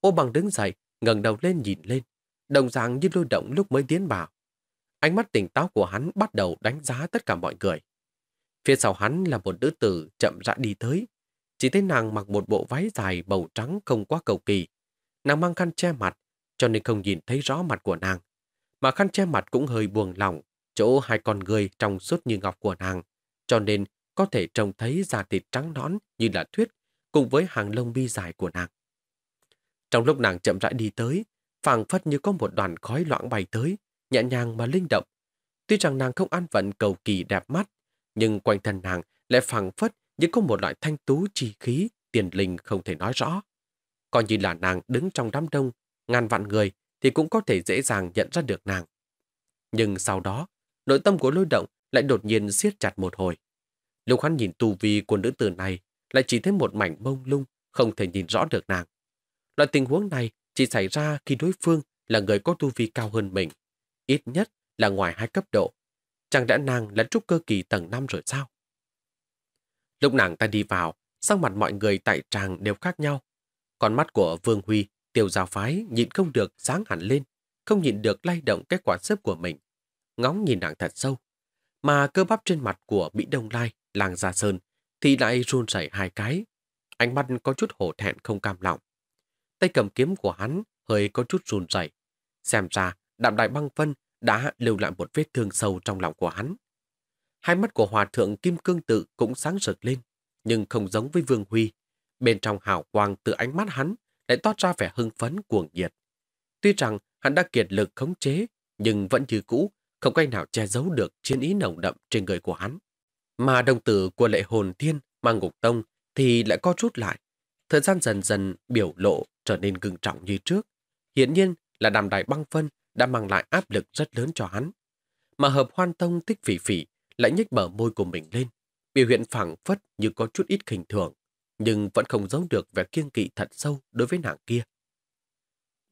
Speaker 1: Ô bằng đứng dậy, ngẩng đầu lên nhìn lên, đồng dạng như lôi động lúc mới tiến vào. Ánh mắt tỉnh táo của hắn bắt đầu đánh giá tất cả mọi người. Phía sau hắn là một nữ tử chậm rãi đi tới. Chỉ thấy nàng mặc một bộ váy dài màu trắng không quá cầu kỳ. Nàng mang khăn che mặt, cho nên không nhìn thấy rõ mặt của nàng. Mà khăn che mặt cũng hơi buồn lòng, chỗ hai con người trong suốt như ngọc của nàng. Cho nên có thể trông thấy da thịt trắng nõn như là tuyết cùng với hàng lông bi dài của nàng. Trong lúc nàng chậm rãi đi tới, phảng phất như có một đoàn khói loãng bay tới, nhẹ nhàng mà linh động. Tuy rằng nàng không ăn vận cầu kỳ đẹp mắt, nhưng quanh thân nàng lại phảng phất như có một loại thanh tú chi khí, tiền linh không thể nói rõ. Còn như là nàng đứng trong đám đông, ngàn vạn người thì cũng có thể dễ dàng nhận ra được nàng. Nhưng sau đó, nội tâm của lôi động lại đột nhiên siết chặt một hồi. Lúc hắn nhìn tu vi của nữ tử này lại chỉ thấy một mảnh mông lung, không thể nhìn rõ được nàng. Loại tình huống này chỉ xảy ra khi đối phương là người có tu vi cao hơn mình, ít nhất là ngoài hai cấp độ. Chẳng đã nàng là trúc cơ kỳ tầng 5 rồi sao? Lúc nàng ta đi vào, sang mặt mọi người tại tràng đều khác nhau. Con mắt của Vương Huy, tiêu giáo phái nhìn không được sáng hẳn lên, không nhìn được lay động cái quả xếp của mình. Ngóng nhìn nàng thật sâu, mà cơ bắp trên mặt của Mỹ Đông Lai, làng Gia Sơn thì lại run rẩy hai cái. Ánh mắt có chút hổ thẹn không cam lòng. Tay cầm kiếm của hắn hơi có chút run rẩy. Xem ra, đạm đại băng phân đã lưu lại một vết thương sâu trong lòng của hắn. Hai mắt của hòa thượng Kim Cương Tự cũng sáng rực lên, nhưng không giống với Vương Huy. Bên trong hào quang từ ánh mắt hắn lại toát ra vẻ hưng phấn cuồng nhiệt. Tuy rằng hắn đã kiệt lực khống chế, nhưng vẫn như cũ, không cách nào che giấu được chiến ý nồng đậm trên người của hắn. Mà đồng tử của lệ hồn thiên mang ngục tông thì lại co rút lại, Thời gian dần dần biểu lộ trở nên cưng trọng như trước. Hiển nhiên là đàm đài băng phân đã mang lại áp lực rất lớn cho hắn. Mà hợp hoan tông thích phỉ phỉ lại nhếch bờ môi của mình lên, biểu hiện phẳng phất như có chút ít khinh thường, nhưng vẫn không giấu được vẻ kiêng kỵ thật sâu đối với nàng kia.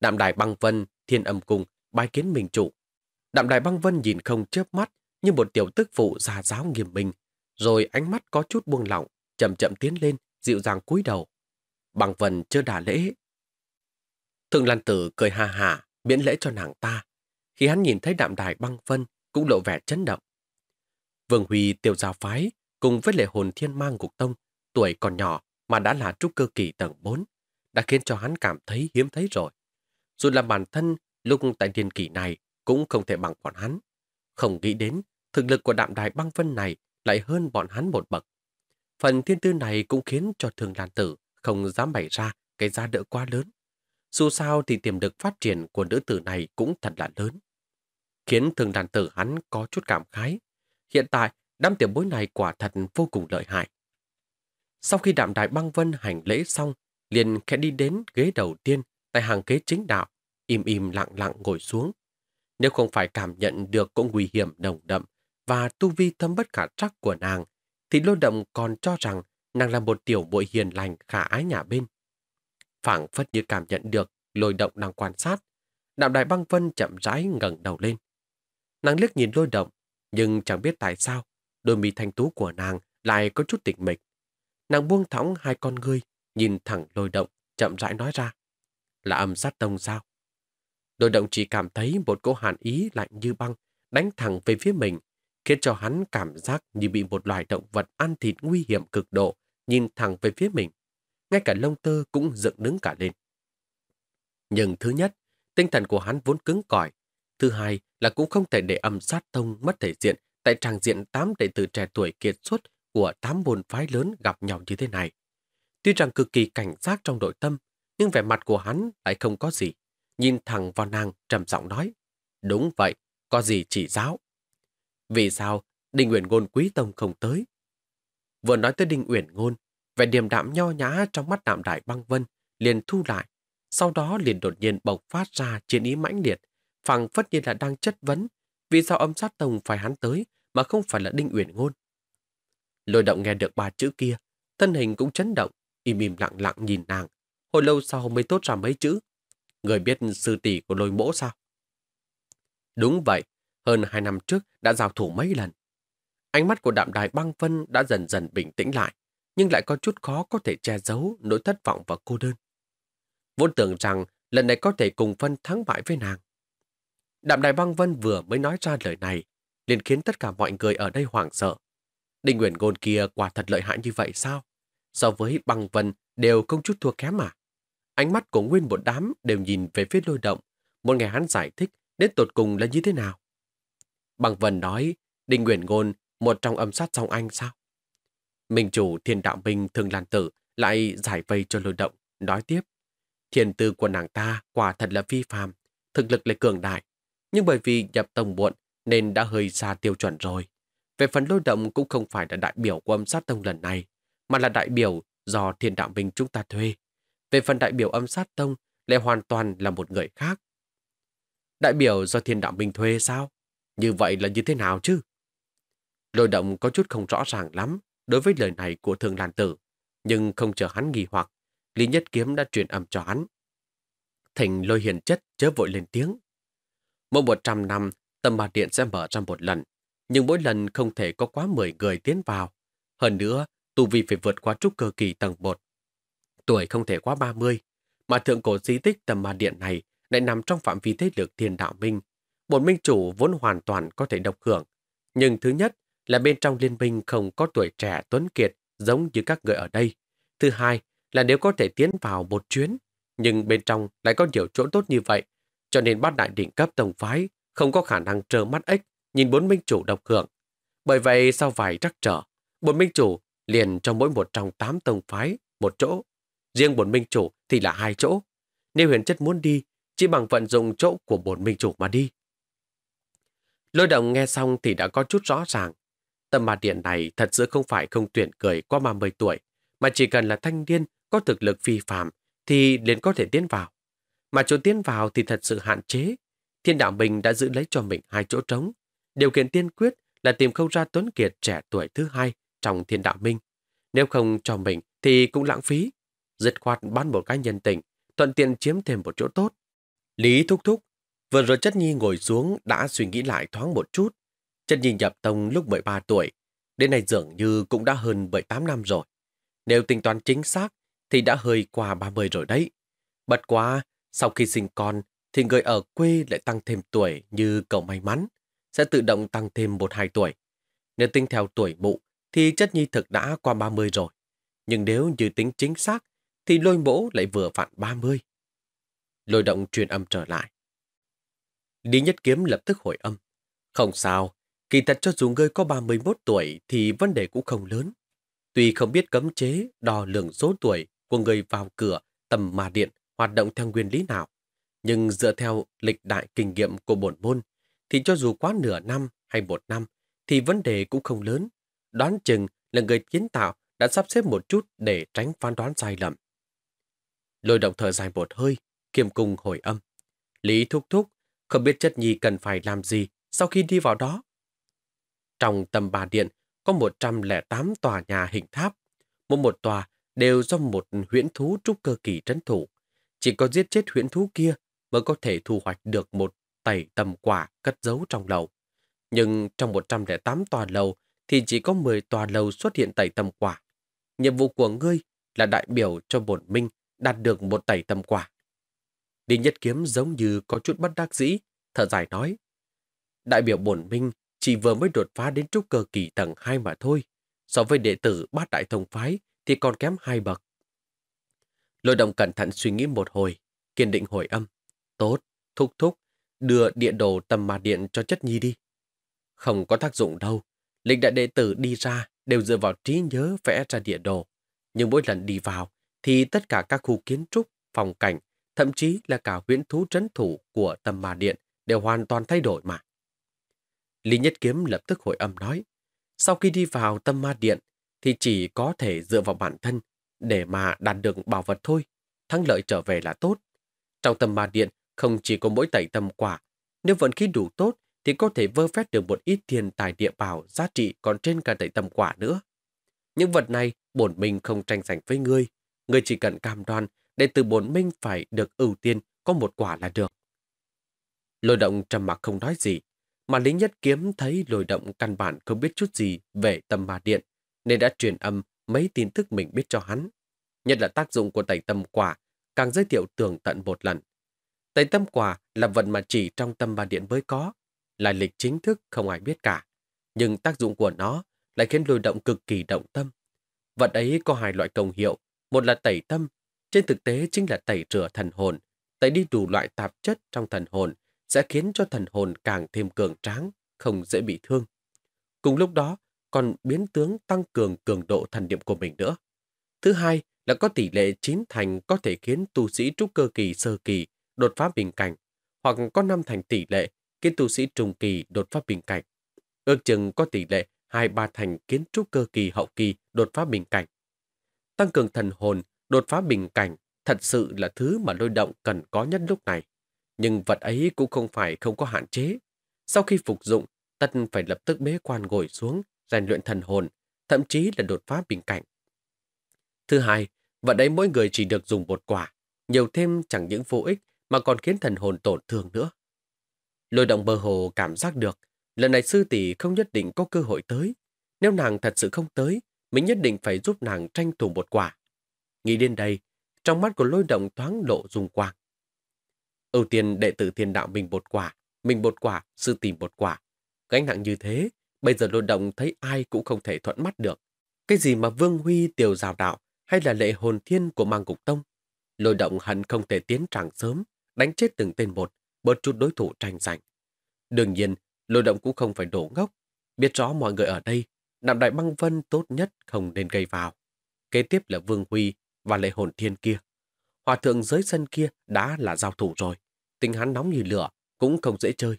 Speaker 1: Đạm đài băng vân, thiên âm cùng, bái kiến mình chủ. Đạm đài băng vân nhìn không chớp mắt như một tiểu tức phụ già giáo nghiêm minh, rồi ánh mắt có chút buông lỏng, chậm chậm tiến lên, dịu dàng cúi đầu bằng vần chưa đà lễ. Thường Lan Tử cười hà hà, miễn lễ cho nàng ta. Khi hắn nhìn thấy đạm đài băng phân, cũng lộ vẻ chấn động. Vương Huy tiêu giáo phái, cùng với lệ hồn thiên mang ngục tông, tuổi còn nhỏ mà đã là trúc cơ kỳ tầng 4, đã khiến cho hắn cảm thấy hiếm thấy rồi. Dù là bản thân, lúc tại thiên kỳ này cũng không thể bằng bọn hắn. Không nghĩ đến, thực lực của đạm đài băng phân này lại hơn bọn hắn một bậc. Phần thiên tư này cũng khiến cho thường lan tử không dám bày ra cái giá đỡ quá lớn. Dù sao thì tiềm lực phát triển của nữ tử này cũng thật là lớn. Khiến thường đàn tử hắn có chút cảm khái. Hiện tại, đám tiểu bối này quả thật vô cùng lợi hại. Sau khi đạm đại băng vân hành lễ xong, liền khẽ đi đến ghế đầu tiên tại hàng ghế chính đạo, im im lặng lặng ngồi xuống. Nếu không phải cảm nhận được cũng nguy hiểm nồng đậm và tu vi thâm bất khả trắc của nàng, thì lôi động còn cho rằng nàng là một tiểu muội hiền lành khả ái nhà bên. Phảng phất như cảm nhận được, lôi động đang quan sát. Đạm đại băng vân chậm rãi ngẩng đầu lên. Nàng liếc nhìn lôi động, nhưng chẳng biết tại sao, đôi mi thanh tú của nàng lại có chút tỉnh mịch. Nàng buông thõng hai con ngươi, nhìn thẳng lôi động, chậm rãi nói ra. Là âm sát tông sao? Lôi động chỉ cảm thấy một cỗ hàn ý lạnh như băng, đánh thẳng về phía mình, khiến cho hắn cảm giác như bị một loài động vật ăn thịt nguy hiểm cực độ, nhìn thẳng về phía mình. Ngay cả lông tơ cũng dựng đứng cả lên. Nhưng thứ nhất, tinh thần của hắn vốn cứng cỏi. Thứ hai là cũng không thể để âm sát tông mất thể diện tại tràng diện tám đệ tử trẻ tuổi kiệt xuất của tám môn phái lớn gặp nhau như thế này. Tuy rằng cực kỳ cảnh giác trong nội tâm, nhưng vẻ mặt của hắn lại không có gì. Nhìn thẳng vào nàng trầm giọng nói, đúng vậy, có gì chỉ giáo. Vì sao Đinh Nguyễn Ngôn Quý Tông không tới? Vừa nói tới Đinh Uyển Ngôn, vẻ điềm đạm nho nhã trong mắt đạm đại băng vân, liền thu lại. Sau đó liền đột nhiên bộc phát ra chiến ý mãnh liệt, phảng phất nhiên là đang chất vấn vì sao âm sát tông phải hắn tới mà không phải là Đinh Uyển Ngôn. Lôi động nghe được ba chữ kia, thân hình cũng chấn động, im im lặng lặng nhìn nàng. Hồi lâu sau mới tốt ra mấy chữ. Người biết sư tỷ của lôi mỗ sao? Đúng vậy, hơn hai năm trước đã giao thủ mấy lần. Ánh mắt của đạm đài băng phân đã dần dần bình tĩnh lại, nhưng lại có chút khó có thể che giấu nỗi thất vọng và cô đơn. Vốn tưởng rằng lần này có thể cùng phân thắng bại với nàng. Đạm đài băng vân vừa mới nói ra lời này, liền khiến tất cả mọi người ở đây hoảng sợ. Đình Nguyễn Ngôn kia quả thật lợi hại như vậy sao? So với băng vân đều không chút thua kém mà. Ánh mắt của nguyên một đám đều nhìn về phía lôi động. Một ngày hắn giải thích đến tột cùng là như thế nào? Băng vân nói, Đình Nguyễn Ngôn một trong âm sát song anh sao? Minh chủ thiên đạo minh thường làn tử lại giải vây cho lôi động, nói tiếp. Thiền tư của nàng ta quả thật là vi phạm thực lực lại cường đại. Nhưng bởi vì nhập tông muộn nên đã hơi xa tiêu chuẩn rồi. Về phần lôi động cũng không phải là đại biểu của âm sát tông lần này, mà là đại biểu do thiên đạo minh chúng ta thuê. Về phần đại biểu âm sát tông lại hoàn toàn là một người khác. Đại biểu do thiên đạo minh thuê sao? Như vậy là như thế nào chứ? Lôi động có chút không rõ ràng lắm đối với lời này của thường lan tử, nhưng không chờ hắn nghi hoặc, Lý Nhất Kiếm đã truyền âm cho hắn. Thành lôi hiền chất chớ vội lên tiếng. Mỗi 100 năm, tâm bà điện sẽ mở ra một lần, nhưng mỗi lần không thể có quá 10 người tiến vào. Hơn nữa, tu vi phải vượt qua trúc cơ kỳ tầng 1. Tuổi không thể quá 30, mà thượng cổ di tích tâm ma điện này lại nằm trong phạm vi thế lực thiên đạo minh. Một minh chủ vốn hoàn toàn có thể độc hưởng. Nhưng thứ nhất, là bên trong liên minh không có tuổi trẻ tuấn kiệt giống như các người ở đây. Thứ hai là nếu có thể tiến vào một chuyến, nhưng bên trong lại có nhiều chỗ tốt như vậy, cho nên bát đại đỉnh cấp tổng phái không có khả năng trơ mắt ếch nhìn bốn minh chủ độc hưởng. Bởi vậy sau vài trắc trở, bốn minh chủ liền trong mỗi một trong tám tông phái một chỗ, riêng bốn minh chủ thì là hai chỗ. Nếu huyền chất muốn đi, chỉ bằng vận dụng chỗ của bốn minh chủ mà đi. Lôi động nghe xong thì đã có chút rõ ràng, Tâm ma điện này thật sự không phải không tuyển cười qua 30 tuổi, mà chỉ cần là thanh niên có thực lực phi phàm thì liền có thể tiến vào. Mà chỗ tiến vào thì thật sự hạn chế. Thiên đạo mình đã giữ lấy cho mình hai chỗ trống. Điều kiện tiên quyết là tìm không ra Tuấn Kiệt trẻ tuổi thứ hai trong thiên đạo minh. Nếu không cho mình thì cũng lãng phí. Dứt khoát bán một cái nhân tình, thuận tiện chiếm thêm một chỗ tốt. Lý thúc thúc, vừa rồi chất nhi ngồi xuống đã suy nghĩ lại thoáng một chút, Chân nhìn nhập tông lúc 13 tuổi, đến nay dường như cũng đã hơn 78 năm rồi. Nếu tính toán chính xác thì đã hơi qua 30 rồi đấy. Bật quá, sau khi sinh con thì người ở quê lại tăng thêm tuổi như cầu may mắn, sẽ tự động tăng thêm 1-2 tuổi. Nếu tính theo tuổi mụ thì chất nhi thực đã qua 30 rồi. Nhưng nếu như tính chính xác thì lôi mỗ lại vừa vặn 30. Lôi động truyền âm trở lại. Lý Nhất Kiếm lập tức hồi âm. Không sao, Kỳ thật cho dù ngươi có 31 tuổi thì vấn đề cũng không lớn. Tuy không biết cấm chế, đo lường số tuổi của người vào cửa, tầm mà điện, hoạt động theo nguyên lý nào, nhưng dựa theo lịch đại kinh nghiệm của bổn môn, thì cho dù quá nửa năm hay một năm, thì vấn đề cũng không lớn. Đoán chừng là người kiến tạo đã sắp xếp một chút để tránh phán đoán sai lầm. Lôi động thở dài một hơi, kiềm cùng hồi âm. Lý thúc thúc, không biết chất nhi cần phải làm gì sau khi đi vào đó. Trong tầm bà điện có 108 tòa nhà hình tháp. Mỗi một tòa đều do một huyễn thú trúc cơ kỳ trấn thủ. Chỉ có giết chết huyễn thú kia mới có thể thu hoạch được một tẩy tầm quả cất giấu trong lầu. Nhưng trong 108 tòa lầu thì chỉ có 10 tòa lầu xuất hiện tẩy tầm quả. Nhiệm vụ của ngươi là đại biểu cho bổn minh đạt được một tẩy tầm quả. đi Nhất Kiếm giống như có chút bất đắc dĩ, thở dài nói. Đại biểu bổn minh chỉ vừa mới đột phá đến trúc cơ kỳ tầng 2 mà thôi. So với đệ tử bát đại thông phái thì còn kém hai bậc. Lôi Đồng cẩn thận suy nghĩ một hồi, kiên định hồi âm. Tốt, thúc thúc, đưa địa đồ tầm mà điện cho chất nhi đi. Không có tác dụng đâu. Lịch đại đệ tử đi ra đều dựa vào trí nhớ vẽ ra địa đồ. Nhưng mỗi lần đi vào thì tất cả các khu kiến trúc, phòng cảnh, thậm chí là cả huyễn thú trấn thủ của tầm mà điện đều hoàn toàn thay đổi mà. Lý Nhất Kiếm lập tức hồi âm nói, sau khi đi vào tâm ma điện thì chỉ có thể dựa vào bản thân để mà đạt được bảo vật thôi, thắng lợi trở về là tốt. Trong tâm ma điện không chỉ có mỗi tẩy tâm quả, nếu vận khí đủ tốt thì có thể vơ vét được một ít tiền tài địa bảo giá trị còn trên cả tẩy tâm quả nữa. Những vật này bổn minh không tranh giành với ngươi, ngươi chỉ cần cam đoan để từ bổn minh phải được ưu tiên có một quả là được. Lôi động trầm mặc không nói gì, mà lính Nhất Kiếm thấy lồi động căn bản không biết chút gì về tâm ma điện, nên đã truyền âm mấy tin tức mình biết cho hắn. Nhất là tác dụng của tẩy tâm quả, càng giới thiệu tường tận một lần. Tẩy tâm quả là vật mà chỉ trong tâm ma điện mới có, là lịch chính thức không ai biết cả. Nhưng tác dụng của nó lại khiến lôi động cực kỳ động tâm. Vật ấy có hai loại công hiệu, một là tẩy tâm, trên thực tế chính là tẩy rửa thần hồn, tẩy đi đủ loại tạp chất trong thần hồn sẽ khiến cho thần hồn càng thêm cường tráng, không dễ bị thương. Cùng lúc đó, còn biến tướng tăng cường cường độ thần niệm của mình nữa. Thứ hai là có tỷ lệ chín thành có thể khiến tu sĩ trúc cơ kỳ sơ kỳ đột phá bình cảnh, hoặc có năm thành tỷ lệ khiến tu sĩ trung kỳ đột phá bình cảnh. Ước chừng có tỷ lệ hai ba thành kiến trúc cơ kỳ hậu kỳ đột phá bình cảnh. Tăng cường thần hồn, đột phá bình cảnh thật sự là thứ mà lôi động cần có nhất lúc này. Nhưng vật ấy cũng không phải không có hạn chế. Sau khi phục dụng, tất phải lập tức bế quan ngồi xuống, rèn luyện thần hồn, thậm chí là đột phá bình cảnh. Thứ hai, vật ấy mỗi người chỉ được dùng một quả, nhiều thêm chẳng những vô ích mà còn khiến thần hồn tổn thương nữa. Lôi động bờ hồ cảm giác được, lần này sư tỷ không nhất định có cơ hội tới. Nếu nàng thật sự không tới, mình nhất định phải giúp nàng tranh thủ một quả. Nghĩ đến đây, trong mắt của lôi động thoáng lộ dùng quang ưu tiên đệ tử thiên đạo mình bột quả, mình bột quả, sư tìm bột quả. Gánh nặng như thế, bây giờ lôi động thấy ai cũng không thể thuận mắt được. Cái gì mà Vương Huy tiểu rào đạo hay là lệ hồn thiên của mang cục tông? Lôi động hận không thể tiến tràng sớm, đánh chết từng tên một, bớt chút đối thủ tranh giành. Đương nhiên, lôi động cũng không phải đổ ngốc. Biết rõ mọi người ở đây, nạm đại băng vân tốt nhất không nên gây vào. Kế tiếp là Vương Huy và lệ hồn thiên kia. Hòa thượng dưới sân kia đã là giao thủ rồi tính hắn nóng như lửa, cũng không dễ chơi.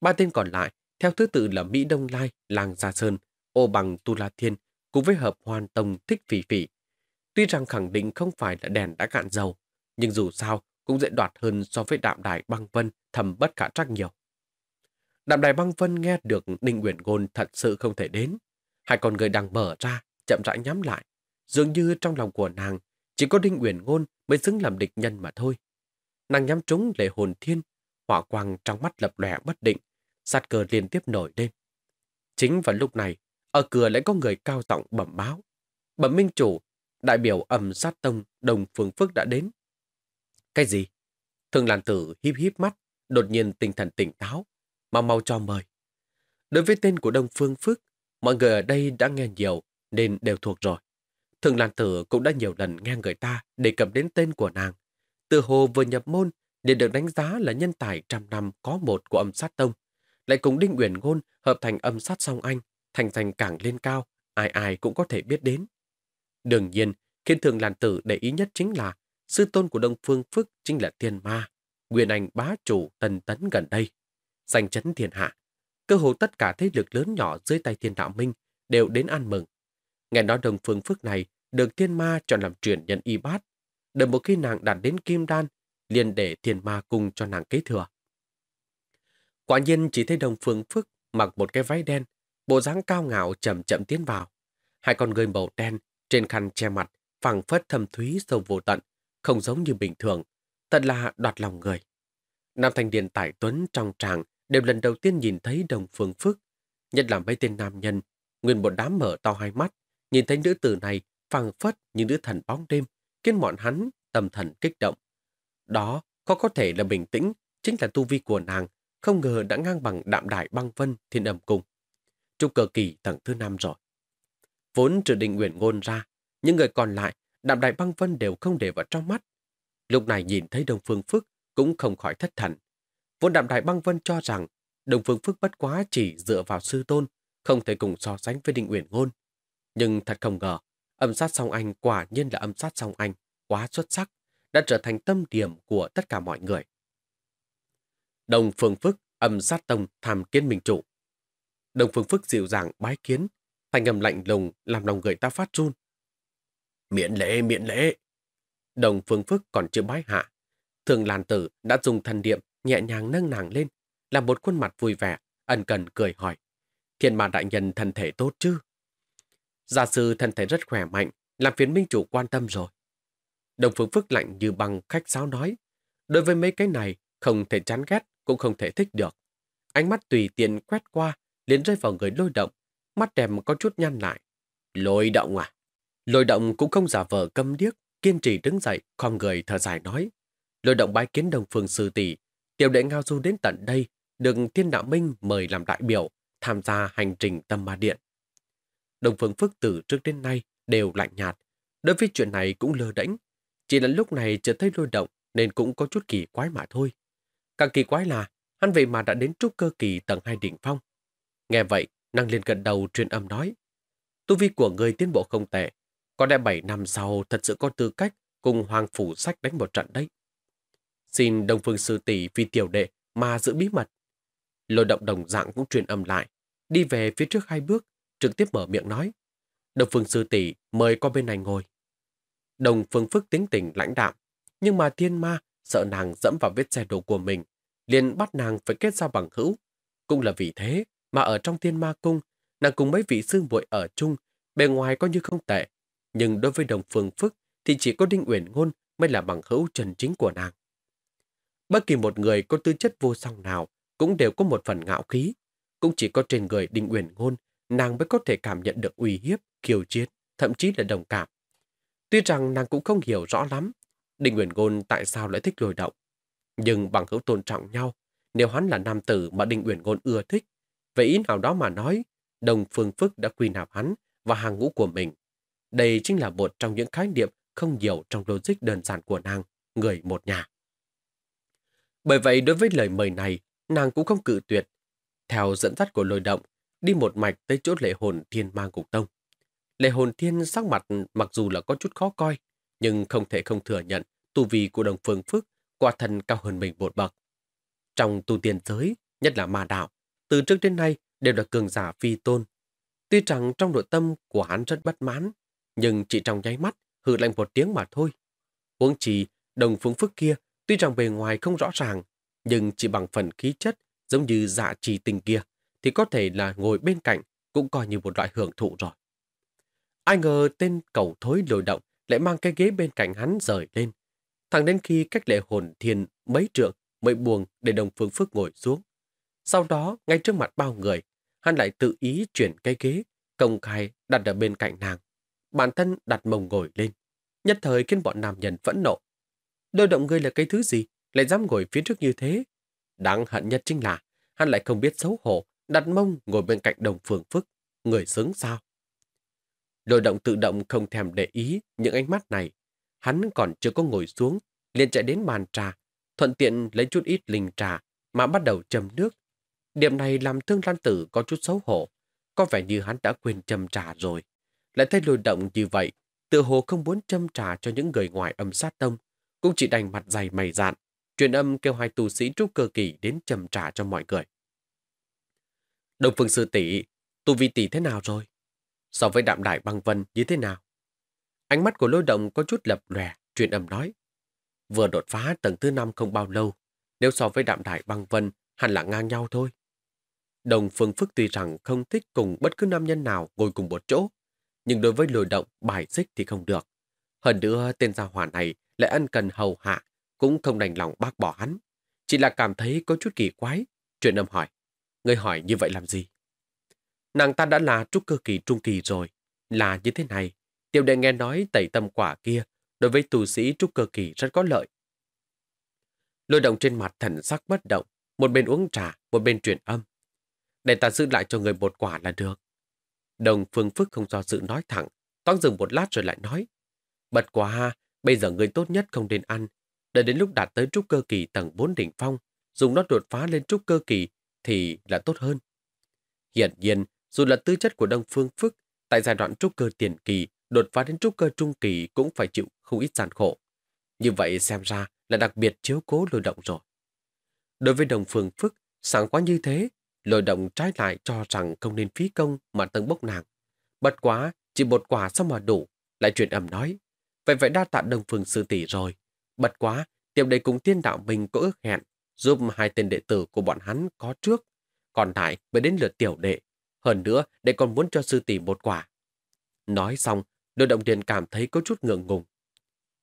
Speaker 1: Ba tên còn lại, theo thứ tự là Mỹ Đông Lai, Làng Gia Sơn, Ô Bằng Tu La Thiên, cùng với hợp hoàn tông thích phỉ phỉ. Tuy rằng khẳng định không phải là đèn đã cạn dầu, nhưng dù sao cũng dễ đoạt hơn so với đạm đài băng vân thầm bất khả trắc nhiều. Đạm đài băng vân nghe được Ninh Nguyễn Ngôn thật sự không thể đến. Hai con người đang mở ra, chậm rãi nhắm lại. Dường như trong lòng của nàng, chỉ có Đinh Uyển Ngôn mới xứng làm địch nhân mà thôi. Nàng nhắm trúng lệ hồn thiên, hỏa quang trong mắt lập lẻ bất định, sát cờ liên tiếp nổi lên. Chính vào lúc này, ở cửa lại có người cao giọng bẩm báo. Bẩm minh chủ, đại biểu ẩm sát tông đồng phương phước đã đến. Cái gì? Thường làn tử híp híp mắt, đột nhiên tinh thần tỉnh táo, mau mau cho mời. Đối với tên của Đông Phương Phước, mọi người ở đây đã nghe nhiều nên đều thuộc rồi. Thường làn Tử cũng đã nhiều lần nghe người ta đề cập đến tên của nàng, từ hồ vừa nhập môn, liền được đánh giá là nhân tài trăm năm có một của âm sát tông. Lại cùng Đinh Uyển Ngôn hợp thành âm sát song anh, thành thành càng lên cao, ai ai cũng có thể biết đến. Đương nhiên, khiến thường làn tử để ý nhất chính là sư tôn của Đông Phương Phức chính là Thiên Ma, Nguyên Anh bá chủ tần tấn gần đây, giành chấn thiên hạ. Cơ hồ tất cả thế lực lớn nhỏ dưới tay thiên đạo minh đều đến ăn mừng. Nghe nói Đông Phương Phức này được Thiên Ma chọn làm truyền nhân y bát đợi một khi nàng đạt đến kim đan, liền để thiên ma cùng cho nàng kế thừa. Quả nhiên chỉ thấy đồng phương phức mặc một cái váy đen, bộ dáng cao ngạo chậm chậm tiến vào. Hai con người màu đen trên khăn che mặt, phẳng phất thâm thúy sâu vô tận, không giống như bình thường, thật là đoạt lòng người. Nam thanh niên tại Tuấn trong tràng đều lần đầu tiên nhìn thấy đồng phương phức, nhất là mấy tên nam nhân, nguyên một đám mở to hai mắt, nhìn thấy nữ tử này phẳng phất như nữ thần bóng đêm, khiến bọn hắn tâm thần kích động. Đó, có có thể là bình tĩnh, chính là tu vi của nàng, không ngờ đã ngang bằng đạm đại băng vân thiên âm cung. trung cờ kỳ tầng thứ năm rồi. Vốn trừ định nguyện ngôn ra, những người còn lại, đạm đại băng vân đều không để vào trong mắt. Lúc này nhìn thấy đồng Phương Phước cũng không khỏi thất thần. Vốn đạm đại băng vân cho rằng đồng Phương Phước bất quá chỉ dựa vào sư tôn, không thể cùng so sánh với định nguyện ngôn. Nhưng thật không ngờ, Âm sát song anh quả nhiên là âm sát song anh, quá xuất sắc, đã trở thành tâm điểm của tất cả mọi người. Đồng Phương Phức, âm sát tông tham kiến minh chủ. Đồng Phương Phức dịu dàng bái kiến, thành âm lạnh lùng làm lòng người ta phát run. Miễn lễ, miễn lễ. Đồng Phương Phức còn chưa bái hạ. Thường làn Tử đã dùng thần điệm nhẹ nhàng nâng nàng lên, làm một khuôn mặt vui vẻ, ân cần cười hỏi. Thiên mà đại nhân thân thể tốt chứ? Gia sư thân thể rất khỏe mạnh, làm phiền minh chủ quan tâm rồi. Đồng phương phức lạnh như bằng khách sáo nói. Đối với mấy cái này, không thể chán ghét, cũng không thể thích được. Ánh mắt tùy tiện quét qua, liền rơi vào người lôi động, mắt đẹp có chút nhăn lại. Lôi động à? Lôi động cũng không giả vờ câm điếc, kiên trì đứng dậy, khom người thở dài nói. Lôi động bái kiến đồng phương sư tỷ, tiểu đệ ngao du đến tận đây, được thiên đạo minh mời làm đại biểu, tham gia hành trình tâm ma điện. Đồng Phương Phước Tử trước đến nay đều lạnh nhạt. Đối với chuyện này cũng lơ đễnh Chỉ là lúc này chưa thấy lôi động nên cũng có chút kỳ quái mà thôi. Càng kỳ quái là hắn vậy mà đã đến trúc cơ kỳ tầng 2 đỉnh phong. Nghe vậy, năng liền gần đầu truyền âm nói. Tu vi của người tiến bộ không tệ. Có lẽ 7 năm sau thật sự có tư cách cùng Hoàng Phủ Sách đánh một trận đấy. Xin đồng Phương Sư Tỷ vì tiểu đệ mà giữ bí mật. Lôi động đồng dạng cũng truyền âm lại. Đi về phía trước hai bước, trực tiếp mở miệng nói. Đồng Phương Sư Tỷ mời qua bên này ngồi. Đồng Phương Phức tính tình lãnh đạm, nhưng mà thiên ma sợ nàng dẫm vào vết xe đổ của mình, liền bắt nàng phải kết giao bằng hữu. Cũng là vì thế mà ở trong thiên ma cung, nàng cùng mấy vị sư muội ở chung, bề ngoài coi như không tệ. Nhưng đối với đồng Phương Phức thì chỉ có Đinh Uyển Ngôn mới là bằng hữu trần chính của nàng. Bất kỳ một người có tư chất vô song nào cũng đều có một phần ngạo khí. Cũng chỉ có trên người Đinh Uyển Ngôn nàng mới có thể cảm nhận được uy hiếp, kiều chiến, thậm chí là đồng cảm. Tuy rằng nàng cũng không hiểu rõ lắm định Nguyễn Ngôn tại sao lại thích lôi động. Nhưng bằng hữu tôn trọng nhau, nếu hắn là nam tử mà định Uyển Ngôn ưa thích, vậy ý nào đó mà nói, Đồng Phương Phức đã quy nạp hắn và hàng ngũ của mình. Đây chính là một trong những khái niệm không hiểu trong logic đơn giản của nàng, người một nhà. Bởi vậy đối với lời mời này, nàng cũng không cự tuyệt. Theo dẫn dắt của lôi động, đi một mạch tới chỗ lệ hồn thiên mang cục tông. Lệ hồn thiên sắc mặt mặc dù là có chút khó coi, nhưng không thể không thừa nhận tu vi của đồng phương phước quả thần cao hơn mình một bậc. Trong tu tiên giới, nhất là ma đạo, từ trước đến nay đều là cường giả phi tôn. Tuy rằng trong nội tâm của hắn rất bất mãn, nhưng chỉ trong nháy mắt hừ lạnh một tiếng mà thôi. Huống chỉ, đồng phương phước kia tuy rằng bề ngoài không rõ ràng, nhưng chỉ bằng phần khí chất giống như dạ trì tình kia thì có thể là ngồi bên cạnh cũng coi như một loại hưởng thụ rồi. Ai ngờ tên cầu thối lồi động lại mang cái ghế bên cạnh hắn rời lên. Thẳng đến khi cách lệ hồn thiền mấy trượng mới buồn để đồng phương phước ngồi xuống. Sau đó, ngay trước mặt bao người, hắn lại tự ý chuyển cái ghế, công khai đặt ở bên cạnh nàng. Bản thân đặt mông ngồi lên, nhất thời khiến bọn nam nhân phẫn nộ. Đôi động ngươi là cái thứ gì, lại dám ngồi phía trước như thế? Đáng hận nhất chính là, hắn lại không biết xấu hổ, đặt mông ngồi bên cạnh đồng phường phức, người sướng sao. Lôi động tự động không thèm để ý những ánh mắt này. Hắn còn chưa có ngồi xuống, liền chạy đến bàn trà, thuận tiện lấy chút ít linh trà mà bắt đầu châm nước. Điểm này làm thương lan tử có chút xấu hổ, có vẻ như hắn đã quên châm trà rồi. Lại thấy lôi động như vậy, tự hồ không muốn châm trà cho những người ngoài âm sát tông, cũng chỉ đành mặt dày mày dạn, truyền âm kêu hai tù sĩ trúc cơ kỳ đến châm trà cho mọi người. Đồng phương sư tỷ, tu vi tỷ thế nào rồi? So với đạm đại băng vân như thế nào? Ánh mắt của lôi động có chút lập lòe, truyền âm nói. Vừa đột phá tầng thứ năm không bao lâu, nếu so với đạm đại băng vân, hẳn là ngang nhau thôi. Đồng phương phức tuy rằng không thích cùng bất cứ nam nhân nào ngồi cùng một chỗ, nhưng đối với lôi động bài xích thì không được. Hơn nữa tên gia hỏa này lại ân cần hầu hạ, cũng không đành lòng bác bỏ hắn. Chỉ là cảm thấy có chút kỳ quái, truyền âm hỏi. Người hỏi như vậy làm gì? Nàng ta đã là trúc cơ kỳ trung kỳ rồi. Là như thế này, tiểu đệ nghe nói tẩy tâm quả kia đối với tù sĩ trúc cơ kỳ rất có lợi. Lôi động trên mặt thần sắc bất động, một bên uống trà, một bên truyền âm. Để ta giữ lại cho người một quả là được. Đồng phương phức không do dự nói thẳng, toán dừng một lát rồi lại nói. Bật quả ha, bây giờ người tốt nhất không nên ăn. Đợi đến lúc đạt tới trúc cơ kỳ tầng 4 đỉnh phong, dùng nó đột phá lên trúc cơ kỳ thì là tốt hơn. Hiện nhiên, dù là tư chất của Đông Phương Phức, tại giai đoạn trúc cơ tiền kỳ, đột phá đến trúc cơ trung kỳ cũng phải chịu không ít gian khổ. Như vậy xem ra là đặc biệt chiếu cố lôi động rồi. Đối với Đông Phương Phức, sáng quá như thế, lôi động trái lại cho rằng không nên phí công mà tấn bốc nàng. Bất quá, chỉ một quả xong mà đủ, lại chuyện ẩm nói. Vậy vậy đa tạ Đông Phương Sư Tỷ rồi. Bất quá, tiệm đầy cùng tiên đạo mình có ước hẹn giúp hai tên đệ tử của bọn hắn có trước, còn lại mới đến lượt tiểu đệ. Hơn nữa, đệ còn muốn cho sư tỷ một quả. Nói xong, đôi động tiền cảm thấy có chút ngượng ngùng.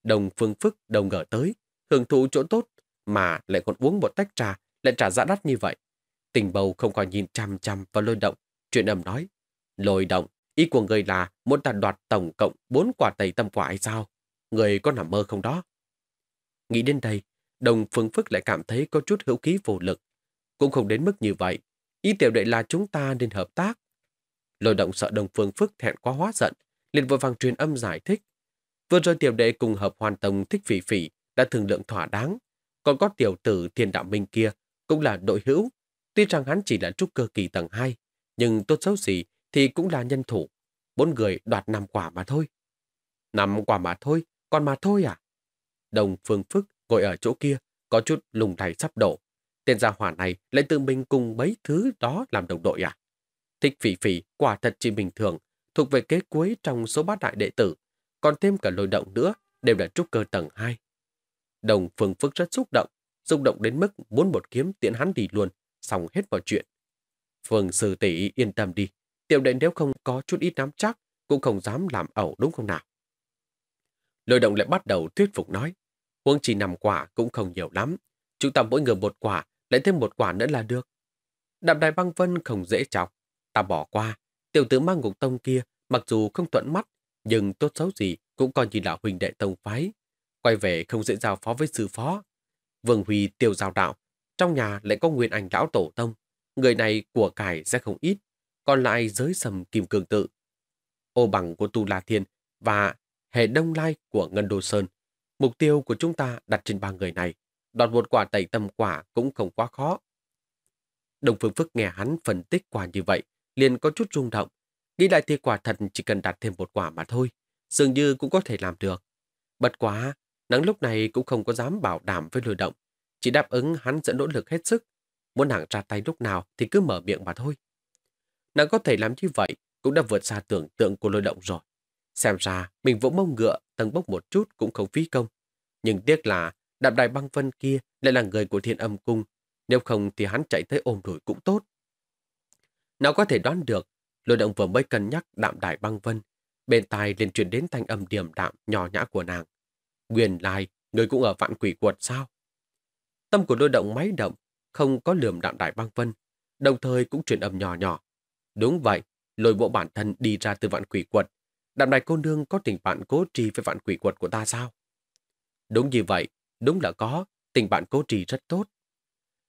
Speaker 1: Đồng phương phức đồng ngờ tới, hưởng thụ chỗ tốt, mà lại còn uống một tách trà, lại trả giá đắt như vậy. Tình bầu không còn nhìn chăm chăm vào lôi động, chuyện âm nói. Lôi động, ý của người là muốn đạt đoạt tổng cộng bốn quả tẩy tâm quả hay sao? Người có nằm mơ không đó? Nghĩ đến đây, đồng phương phức lại cảm thấy có chút hữu khí vô lực. Cũng không đến mức như vậy, ý tiểu đệ là chúng ta nên hợp tác. Lôi động sợ đồng phương phức thẹn quá hóa giận, liền vội vàng truyền âm giải thích. Vừa rồi tiểu đệ cùng hợp hoàn tông thích phỉ phỉ đã thường lượng thỏa đáng, còn có tiểu tử thiên đạo minh kia cũng là đội hữu. Tuy rằng hắn chỉ là trúc cơ kỳ tầng 2, nhưng tốt xấu gì thì cũng là nhân thủ. Bốn người đoạt năm quả mà thôi. Năm quả mà thôi, còn mà thôi à? Đồng phương phức Ngồi ở chỗ kia, có chút lùng thầy sắp đổ. Tên gia hỏa này lại tự mình cùng mấy thứ đó làm đồng đội à? Thích phỉ phỉ quả thật chỉ bình thường, thuộc về kế cuối trong số bát đại đệ tử. Còn thêm cả lôi động nữa, đều là trúc cơ tầng 2. Đồng phương phức rất xúc động, xúc động đến mức muốn một kiếm tiện hắn đi luôn, xong hết vào chuyện. Phương sư tỷ yên tâm đi, tiểu đệ nếu không có chút ít nắm chắc, cũng không dám làm ẩu đúng không nào. Lôi động lại bắt đầu thuyết phục nói huống chỉ nằm quả cũng không nhiều lắm. Chúng ta mỗi người một quả, lấy thêm một quả nữa là được. Đạm đài băng vân không dễ chọc. Ta bỏ qua. Tiểu tử mang ngục tông kia, mặc dù không thuận mắt, nhưng tốt xấu gì cũng coi như là huynh đệ tông phái. Quay về không dễ giao phó với sư phó. Vương Huy tiêu giao đạo. Trong nhà lại có nguyên ảnh lão tổ tông. Người này của cải sẽ không ít. Còn lại giới sầm kim cường tự. Ô bằng của Tu La Thiên và hệ đông lai của Ngân đồ Sơn Mục tiêu của chúng ta đặt trên ba người này, đoạt một quả tẩy tầm quả cũng không quá khó. Đồng Phương Phức nghe hắn phân tích quả như vậy, liền có chút rung động. Nghĩ lại thì quả thật chỉ cần đặt thêm một quả mà thôi, dường như cũng có thể làm được. Bất quá, nắng lúc này cũng không có dám bảo đảm với lừa động. Chỉ đáp ứng hắn sẽ nỗ lực hết sức. Muốn nàng ra tay lúc nào thì cứ mở miệng mà thôi. Nàng có thể làm như vậy cũng đã vượt xa tưởng tượng của lôi động rồi. Xem ra mình vỗ mông ngựa tầng bốc một chút cũng không phí công. Nhưng tiếc là đạm đài băng vân kia lại là người của thiên âm cung. Nếu không thì hắn chạy tới ôm đuổi cũng tốt. Nào có thể đoán được, lôi động vừa mới cân nhắc đạm đài băng vân. Bên tai liền truyền đến thanh âm điềm đạm nhỏ nhã của nàng. Nguyên lai, người cũng ở vạn quỷ quật sao? Tâm của lôi động máy động, không có lườm đạm đài băng vân, đồng thời cũng truyền âm nhỏ nhỏ. Đúng vậy, lôi bộ bản thân đi ra từ vạn quỷ quật, Đạm đài cô nương có tình bạn cố trì với vạn quỷ quật của ta sao? Đúng như vậy, đúng là có, tình bạn cố trì rất tốt.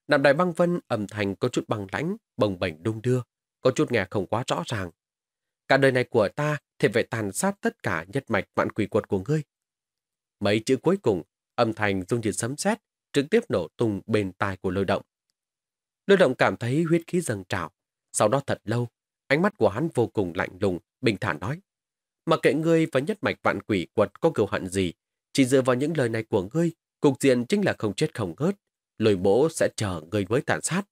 Speaker 1: Đạm đài băng vân âm thanh có chút băng lãnh, bồng bềnh đung đưa, có chút nghe không quá rõ ràng. Cả đời này của ta thì phải tàn sát tất cả nhất mạch vạn quỷ quật của ngươi. Mấy chữ cuối cùng, âm thanh dung như sấm sét trực tiếp nổ tung bên tai của lôi động. Lôi động cảm thấy huyết khí dâng trào. Sau đó thật lâu, ánh mắt của hắn vô cùng lạnh lùng, bình thản nói mà kệ ngươi và nhất mạch vạn quỷ quật có cừu hận gì, chỉ dựa vào những lời này của ngươi, cục diện chính là không chết không ngớt, lôi bố sẽ chờ ngươi với tàn sát.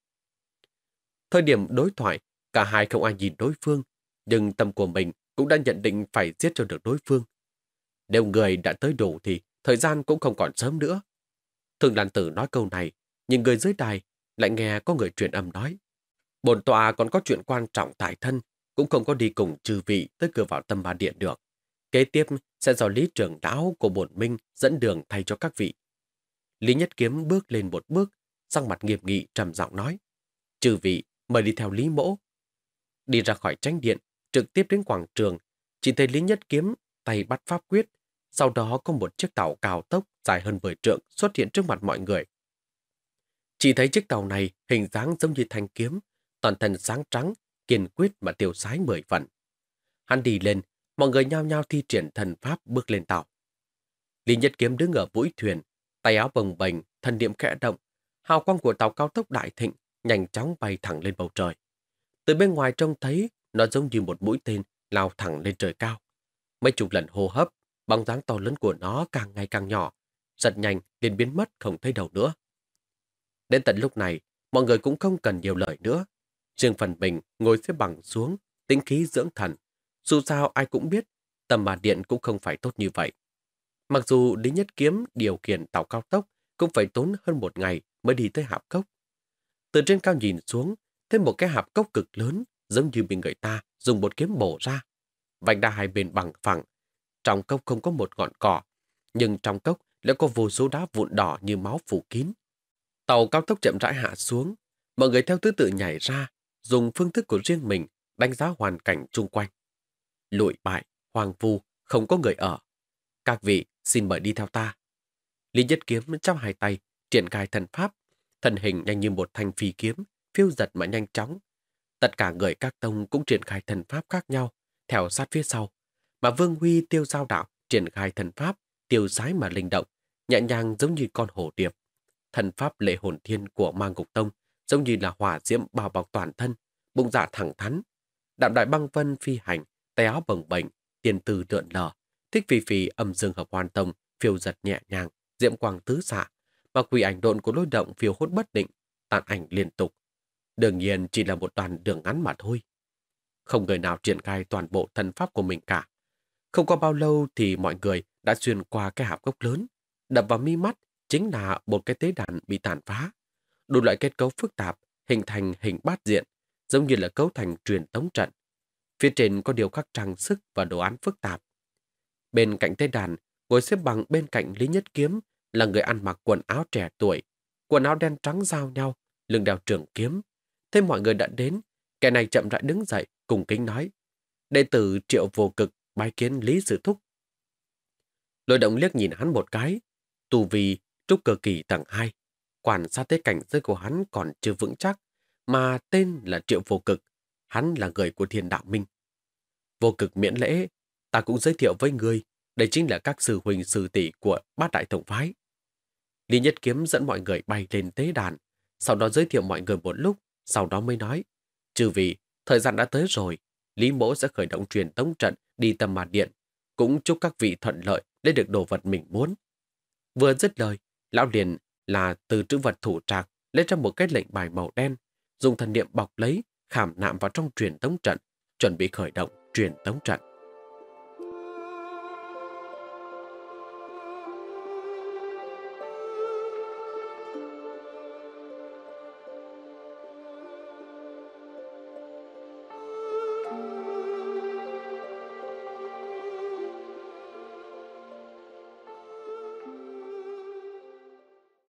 Speaker 1: Thời điểm đối thoại, cả hai không ai nhìn đối phương, nhưng tâm của mình cũng đã nhận định phải giết cho được đối phương. Nếu người đã tới đủ thì thời gian cũng không còn sớm nữa. Thường đàn Tử nói câu này, nhưng người dưới đài, lại nghe có người truyền âm nói. Bồn tòa còn có chuyện quan trọng tại thân, cũng không có đi cùng trừ vị tới cửa vào tâm ma điện được. Kế tiếp sẽ do lý trưởng đáo của bổn minh dẫn đường thay cho các vị. Lý Nhất Kiếm bước lên một bước, sang mặt nghiệp nghị trầm giọng nói. Trừ vị, mời đi theo Lý Mỗ. Đi ra khỏi tránh điện, trực tiếp đến quảng trường, chỉ thấy Lý Nhất Kiếm tay bắt pháp quyết. Sau đó có một chiếc tàu cao tốc dài hơn 10 trượng xuất hiện trước mặt mọi người. Chỉ thấy chiếc tàu này hình dáng giống như thanh kiếm, toàn thân sáng trắng, kiên quyết mà tiêu sái mười phần. Hắn đi lên, mọi người nhao nhao thi triển thần pháp bước lên tàu. Lý Nhất Kiếm đứng ở mũi thuyền, tay áo bồng bềnh, thân niệm khẽ động. Hào quang của tàu cao tốc đại thịnh, nhanh chóng bay thẳng lên bầu trời. Từ bên ngoài trông thấy, nó giống như một mũi tên lao thẳng lên trời cao. Mấy chục lần hô hấp, bóng dáng to lớn của nó càng ngày càng nhỏ, giật nhanh liền biến mất không thấy đầu nữa. Đến tận lúc này, mọi người cũng không cần nhiều lời nữa, Trương Phần Bình ngồi xếp bằng xuống, tĩnh khí dưỡng thần. Dù sao ai cũng biết, tầm bà điện cũng không phải tốt như vậy. Mặc dù Lý Nhất Kiếm điều kiện tàu cao tốc cũng phải tốn hơn một ngày mới đi tới hạp cốc. Từ trên cao nhìn xuống, thêm một cái hạp cốc cực lớn giống như bị người ta dùng một kiếm bổ ra. Vành đa hai bên bằng phẳng. Trong cốc không có một ngọn cỏ, nhưng trong cốc lại có vô số đá vụn đỏ như máu phủ kín. Tàu cao tốc chậm rãi hạ xuống, mọi người theo thứ tự nhảy ra dùng phương thức của riêng mình đánh giá hoàn cảnh chung quanh. Lụi bại, hoàng vu, không có người ở. Các vị xin mời đi theo ta. Lý Nhất Kiếm trong hai tay triển khai thần pháp, thần hình nhanh như một thanh phi kiếm, phiêu giật mà nhanh chóng. Tất cả người các tông cũng triển khai thần pháp khác nhau, theo sát phía sau. Mà Vương Huy tiêu giao đạo triển khai thần pháp, tiêu sái mà linh động, nhẹ nhàng giống như con hổ điệp. Thần pháp lệ hồn thiên của Mang Ngục Tông giống như là hỏa diễm bao bọc toàn thân, bụng dạ thẳng thắn. Đạm đại băng vân phi hành, tay áo bồng bệnh, tiền tư lượn lờ, thích phi phi âm dương hợp hoàn tông, phiêu giật nhẹ nhàng, diễm quang tứ xạ, mà quỷ ảnh độn của lôi động phiêu hốt bất định, tàn ảnh liên tục. Đương nhiên chỉ là một đoàn đường ngắn mà thôi. Không người nào triển khai toàn bộ thân pháp của mình cả. Không qua bao lâu thì mọi người đã xuyên qua cái hạp gốc lớn, đập vào mi mắt chính là một cái tế đàn bị tàn phá đủ loại kết cấu phức tạp, hình thành hình bát diện, giống như là cấu thành truyền tống trận. Phía trên có điều khắc trang sức và đồ án phức tạp. Bên cạnh tế đàn, ngồi xếp bằng bên cạnh Lý Nhất Kiếm là người ăn mặc quần áo trẻ tuổi, quần áo đen trắng giao nhau, lưng đeo trường kiếm. Thế mọi người đã đến, kẻ này chậm rãi đứng dậy, cùng kính nói. Đệ tử triệu vô cực, bái kiến Lý Sử Thúc. Lôi động liếc nhìn hắn một cái, tù vì trúc cơ kỳ tầng 2 quản sát thế cảnh giới của hắn còn chưa vững chắc, mà tên là Triệu Vô Cực, hắn là người của thiên đạo minh. Vô Cực miễn lễ, ta cũng giới thiệu với người, đây chính là các sư huynh sư tỷ của bát đại tổng phái. Lý Nhất Kiếm dẫn mọi người bay lên tế đàn, sau đó giới thiệu mọi người một lúc, sau đó mới nói, trừ vì thời gian đã tới rồi, Lý Mỗ sẽ khởi động truyền tống trận đi tầm mạt điện, cũng chúc các vị thuận lợi để được đồ vật mình muốn. Vừa dứt lời, lão liền là từ chữ vật thủ trạc lấy ra một cái lệnh bài màu đen, dùng thần niệm bọc lấy, khảm nạm vào trong truyền tống trận, chuẩn bị khởi động truyền tống trận.